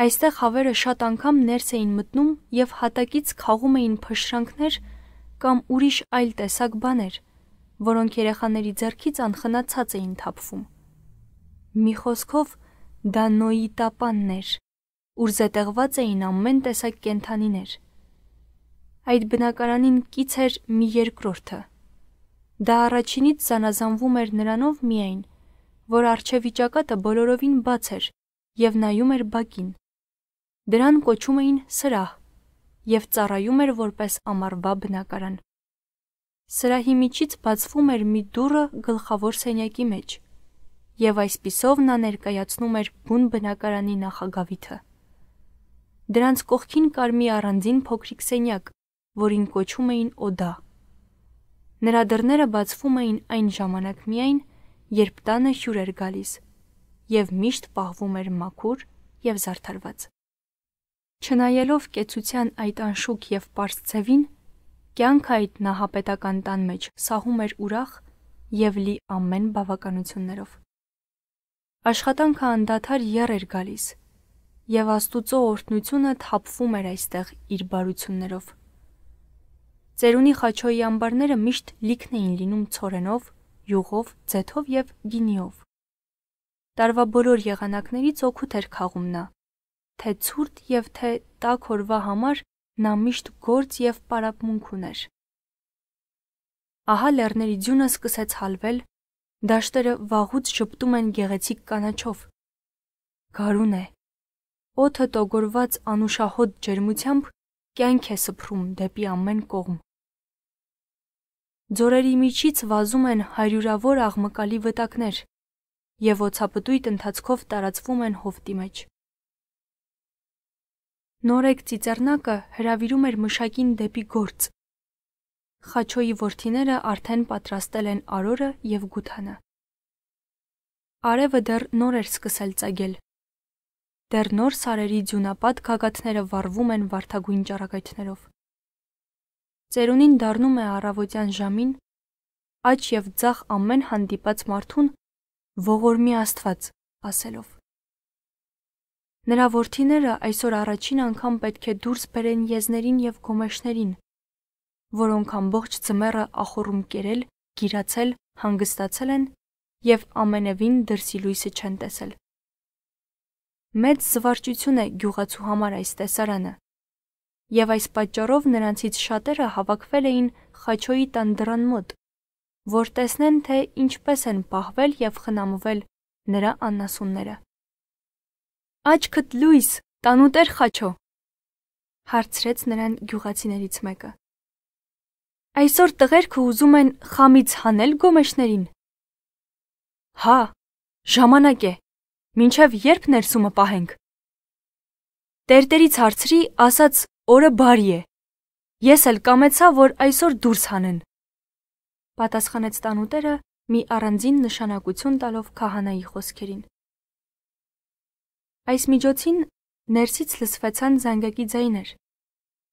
Այստեղ հավերը շատ անգամ ներս էին մտնում եւ հատակից խաղում էին փշրանքներ կամ ուրիշ այլ տեսակ բաներ, որոնք երեխաների ձեռքից անխնացած էին թափվում։ Մի խոսքով դա նոյի տապանն էր, ուր զետեղված էին ամեն տեսակ կենթանիներ։ Այդ բնակարանին կից էր մի երկրորդը։ Դա առաջինից զանազանվում էր նրանով միայն, որ արչեվիճակատը բոլորովին բաց էր եւ նայում էր բակին։ Դրան կոչում էին սրահ եւ ծառայում էր որպես ամառվա բնակարան։ Սրահի միջից բացվում էր մի դուռը գլխավոր սենյակի մեջ, եւ այսպիսով նա ներկայացնում էր բուն բնակարանի նախագավիթը։ Դրանց կողքին կար մի առանձին փոքրիկ սենյակ, որին կոչում էին Օդա։ Նրա դռները բացվում էին այն ժամանակ միայն, երբ տանը հյուր էր գալիս, եւ միշտ պահվում էր մաքուր եւ զարդարված։ Չնայելով կեցության այդ անշուք եւ པարս ցևին, Կյանքը այդ նահապետական տան մեջ սահում էր ուրախ եւ լի ամեն բավականություններով։ Աշխատանքը անդադար yer էր գալիս եւ Աստուծո օրհնությունը թափվում էր այստեղ իր բարություններով։ Ծերունի խաչոյի ամբարները միշտ լիքն էին լինում ցորենով, յուղով, ձեթով եւ գինիով։ Տարվա բոլոր եղանակներից օգուտ էր քաղում նա, թե ցուրտ եւ թե տաք օրվա համար նա միշտ գործ եւ պարապմունք ուներ։ Ահա լեռների ձյունը սկսեց հալվել, դաշտերը վաղուց շփտում են գեղեցիկ կանաչով։ Գարուն է։ Օթը տողորված անուշահոտ ջերմությամբ կյանք է սփռում դեպի ամեն կողմ։ Ձորերի միջից վազում են հարյուրավոր աղմկալի վտակներ, եւ ոցապտույտ ընթացքով տարածվում են հովտի մեջ։ Նորեկ ծիծեռնակը հրավիրում էր մշակին դեպի գործ։ Խաչոյի ворթիները արդեն պատրաստել են արորը եւ գութանը։ Արևը դեռ նոր էր սկսել ծագել։ Դեռ նոր սարերի ձյունապատ գագաթները վառվում են վարդագույն ճառագայթներով։ Ծերունին դառնում է առավոտյան ժամին, աջ եւ ձախ ամեն հանդիպած մարդուն ողորմի Աստված ասելով։ Նրա ворթիները այսօր առաջին անգամ պետք է դուրս բերեն եզներին եւ գոմեշներին, որոնք ամբողջ ծմերը ախորում կերել, գիրացել, հանգստացել են եւ ամենևին դրսի լույսը չեն տեսել։ Մեծ զվարճություն է գյուղացու համար այս տեսարանը եւ այս պատճառով նրանցից շատերը հավաքվել էին Խաչոյի տան դռան մոտ, որ տեսնեն, թե ինչպես են պահվել եւ խնամվել նրա աննասունները։ Աչքդ լույս, տանուտեր խաչո։ Հարցրեց նրան գյուղացիներից մեկը։ Այսօր տղերքը ուզում են խամից հանել գոմեշներին։ Հա, ժամանակ է։ Մինչև երբ ներսումը պահենք։ Տերտերից հարցրի, ասաց օրը բարի է։ Ես էլ կամեցա, որ այսօր դուրս հանեն։ Պատասխանեց տանուտերը մի առանձին նշանակություն տալով քահանայի խոսքերին։ Այս միջոցին ներսից լսվեցան զանգակի ձայներ,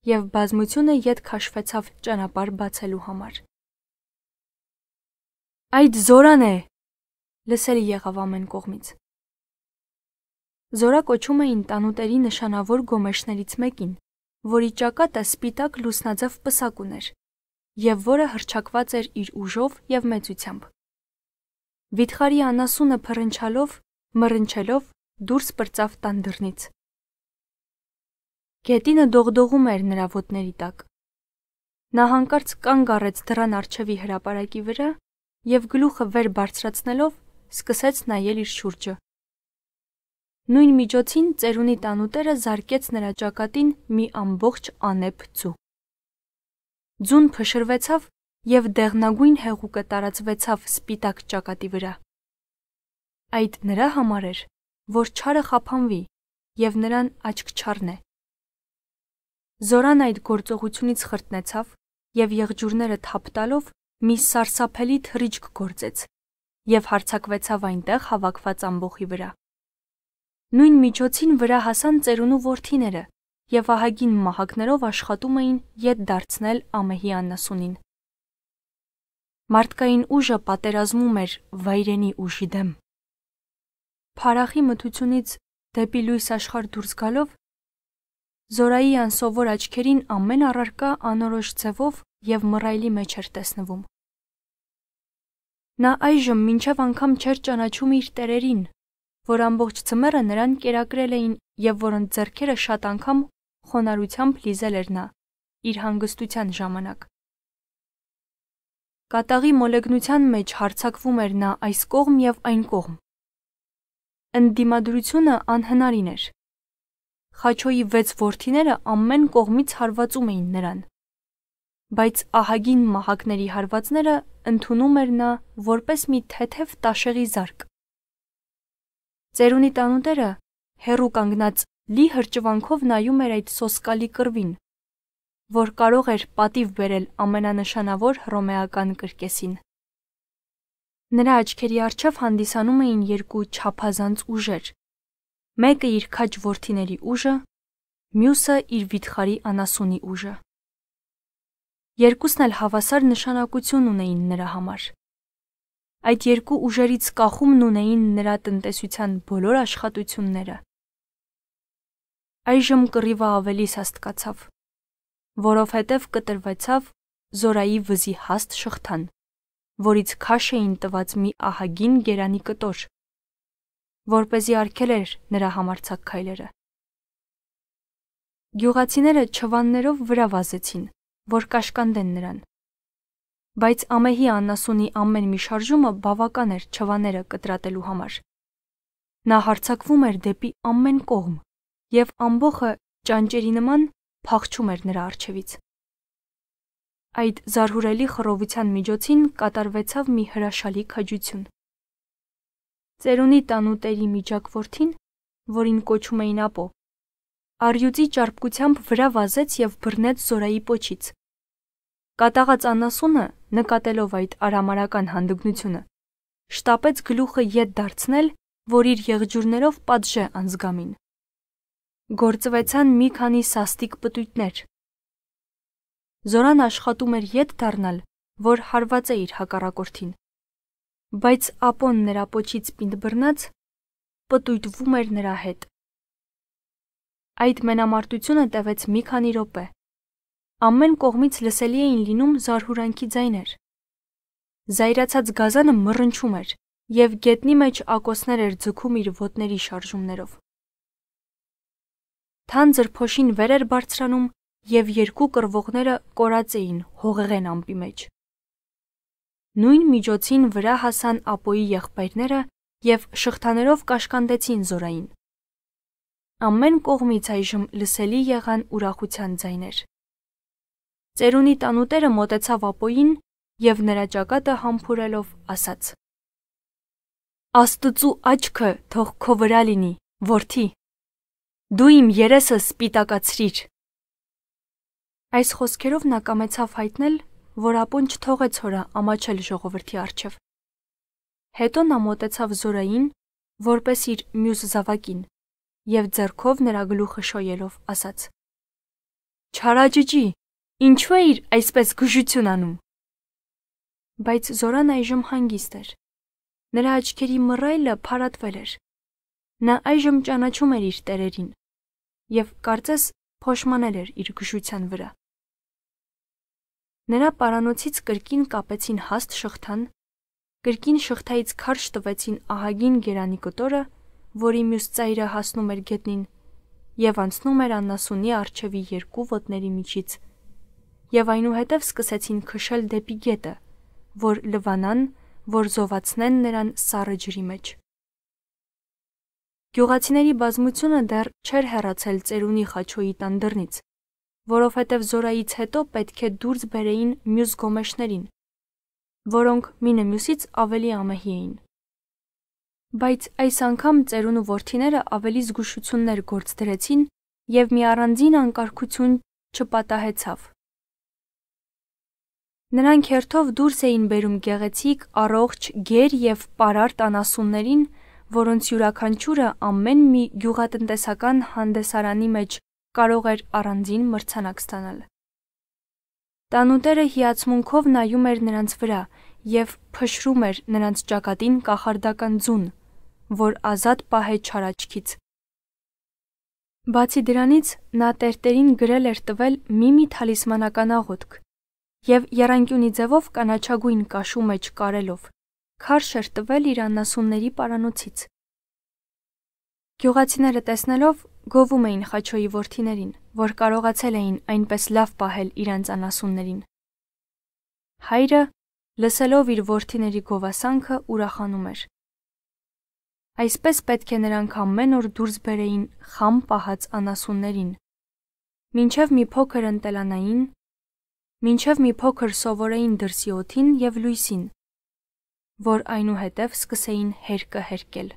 եւ բազմությունը յետ քաշվեցավ ճանապարհ բացելու համար։ Այդ Զորան է, լսելի եղավ ամեն կողմից։ Զորա կոչում էին տանուտերի նշանավոր գոմեշներից մեկին, որի ճակատը սպիտակ լուսնաձև պսակ ուներ եւ որը հրճակված էր իր ուժով եւ մեծությամբ։ Վիթխարի անասունը փռնչալով, մռնչելով դուրս պրծավ տան դռնից։ Գետինը դողդողում էր նրա ոտների տակ։ Նա հանկարծ կանգ առեց դռան արջևի հրապարակի վրա եւ գլուխը վեր բարձրացնելով սկսեց նայել իր շուրջը։ Նույն միջոցին ծերունի տանուտերը զարկեց նրա ճակատին մի ամբողջ անեպ ձու։ Ձուն փշրվեցավ եւ դեղնագույն հեղուկը տարածվեցավ սպիտակ ճակատի վրա։ Այդ նրա համար էր, որ ճարը խափանվի եւ նրան աչք չառնե։ Զորան այդ գործողությունից խրտնեցավ եւ եղջյուրները թափտալով մի սարսափելի թրիճկ գործեց եւ հարցակվեցավ այնտեղ հավաքված ամբողի վրա։ Նույն միջոցին վրա հասան ծերունու worthiները եւ ահագին մահակներով աշխատում էին յետ դարձնել ամեհի աննասունին։ Մարդկային ուժը պատերազմում էր վայրենի ուժի դեմ։ Փարախի մթությունից դեպի լույս աշխարհ դուրս գալով Զորայի անսովոր աչքերին ամեն առարկա անորոշ ձևով եւ մռայլի մեջ էր տեսնվում։ Նա այժմ մինչև անգամ չէր ճանաչում իր տերերին, որ ամբողջ ծմերը նրան կերակրել էին եւ որոնց ձեռքերը շատ անգամ խոնարհությամբ լիզել էր նա իր հանգստության ժամանակ։ Կատաղի մոլեգնության մեջ հարցակվում էր նա այս կողմ եւ այն կողմ, Ընդդիմադրությունը անհնարին էր։ Խաչոյի վեց ворթիները ամեն կողմից հարվածում էին նրան։ Բայց ահագին մահակների հարվածները ընդունում էր նա որպես մի թեթև տաշեղի զարկ։ Ծերունի տանուտերը հերու կանգնած լի հրճվանքով նայում էր այդ սոսկալի կրվին, որ կարող էր պատիվ բերել ամենանշանավոր հռոմեական կրկեսին։ Նրա աչքերի առջև հանդիսանում էին երկու չափազանց ուժեր։ Մեկը իր քաջ worth-իների ուժը, մյուսը իր վիթխարի անասունի ուժը։ Երկուսն էլ հավասար նշանակություն ունեին նրա համար։ Այդ երկու ուժերից կախումն ունեին նրա տնտեսության բոլոր աշխատությունները։ Այժմ կռիվը ավելի սաստկացավ, որովհետև կտրվեցավ Զորայի վզի հաստ շղթան որից քաշ էին տված մի ահագին գերանի կտոր, որ เป զի արկել էր նրա համարցակ քայլերը։ Գյուղացիները ճվաններով վրա վազեցին, որ կաշկանդեն նրան։ Բայց ամեհի անասունի ամեն մի շարժումը բավական էր ճվաները կտրատելու համար։ Նա հարցակվում էր դեպի ամեն կողմ, եւ ամբողը ճանճերի նման փախչում էր նրա արջևից։ Այդ զարհուրելի խռովության միջոցին կատարվեցավ մի հրաշալի քաջություն։ Ծերունի տանուտերի միջակ որդին, որին կոչում էին ապո, արյուծի ճարպկությամբ վրա վազեց եւ բռնեց Զորայի պոչից։ Կատաղած Անասունը, նկատելով այդ արամարական հանդգնությունը, շտապեց գլուխը յետ դարձնել, որ իր եղջյուրներով պատժե անզգամին։ Գործվեցան մի քանի սաստիկ պտույտներ, Զորան աշխատում էր յետ դառնալ, որ հարվածե իր հակառակորդին։ Բայց ապոն նրա փոչից պինդ բռնած պտույտվում էր նրա հետ։ Այդ մենամարտությունը տևեց մի քանի րոպե։ Ամեն կողմից լսելի էին լինում զարհուրանքի ձայներ։ Զայրացած գազանը մռնչում էր եւ գետնի մեջ ակոսներ էր ձգում իր ոտների շարժումներով։ Թանձր փոշին վեր էր բարձրանում եւ երկու կռվողները կորած էին հողեղեն ամպի մեջ։ Նույն միջոցին վրա հասան ապոյի եղբայրները եւ շղթաներով կաշկանդեցին Զորային։ Ամեն կողմից այժմ լսելի եղան ուրախության ձայներ։ Ծերունի տանուտերը մտեցավ ապոյին եւ նրա ճակատը համբուրելով ասաց. Աստծու աչքը թող քո վրա լինի, որդի։ Դու իմ երեսը սպիտակացրիր։ Այս խոսքերով նա կամեցավ հայտնել, որ ապոն չթողեց հորը ամաչել ժողովրդի արչև։ Հետո նա մոտեցավ Զորային, որպես իր մյուս զավակին, եւ ձեռքով նրա գլուխը շոյելով ասաց. «Չարաջիջի, ինչու է իր այսպես գժություն անում»։ Բայց Զորան այժմ հանգիստ էր։ Նրա աչքերի մռայլը փարատվել էր։ Նա այժմ ճանաչում էր իր տերերին եւ կարծես փոշմանել էր իր գշության վրա։ Նրա պարանոցից կրկին կապեցին հաստ շղթան, կրկին շղթայից քարշ տվեցին ահագին գերանի կտորը, որի մյուս ծայրը հասնում էր գետնին եւ անցնում էր Աննասունի արջևի երկու ոտների միջից։ Եվ այնուհետև սկսեցին քշել դեպի գետը, որ լվանան, որ զովացնեն նրան սառը ջրի մեջ։ Գյուղացիների բազմությունը դեռ չէր հեռացել ծերունի խաչոյի տան դռնից, որովհետև զորայից հետո պետք է դուրս բերեին մյուս գոմեշներին, որոնք մինը մյուսից ավելի ամահի էին։ Բայց այս անգամ ծերունու ворթիները ավելի զգուշություններ գործ դրեցին եւ մի առանձին անկարգություն չպատահեցավ։ Նրանք հերթով դուրս էին բերում գեղեցիկ, առողջ, ģեր եւ պարարտ անասուններին, որոնց յուրաքանչյուրը ամեն մի գյուղատնտեսական հանդեսարանի մեջ կարող էր առանձին մրցանակ ստանալ։ Տանուտերը հիացմունքով նայում էր նրանց վրա եւ փշրում էր նրանց ճակատին կախարդական ձուն, որ ազատ պահե չարաչքից։ Բացի դրանից նա տերտերին գրել էր տվել մի-մի թալիսմանական աղոթք եւ երանգյունի ձևով կանաչագույն կաշու մեջ կարելով քարշ էր տվել իր անասունների պարանոցից։ Գյուղացիները տեսնելով գովում էին Խաչոյի ворթիներին, որ կարողացել էին այնպես լավ պահել իրանց անասուններին։ Հայրը, լսելով իր ворթիների գովասանքը, ուրախանում էր։ Այսպես պետք է նրանք ամեն օր դուրս բերեին խամ պահած անասուններին։ Մինչև մի փոքր ընտելանային, մինչև մի փոքր սովորեին դրսի օթին եւ լույսին, որ այնուհետև սկսեին հերկը հերկել։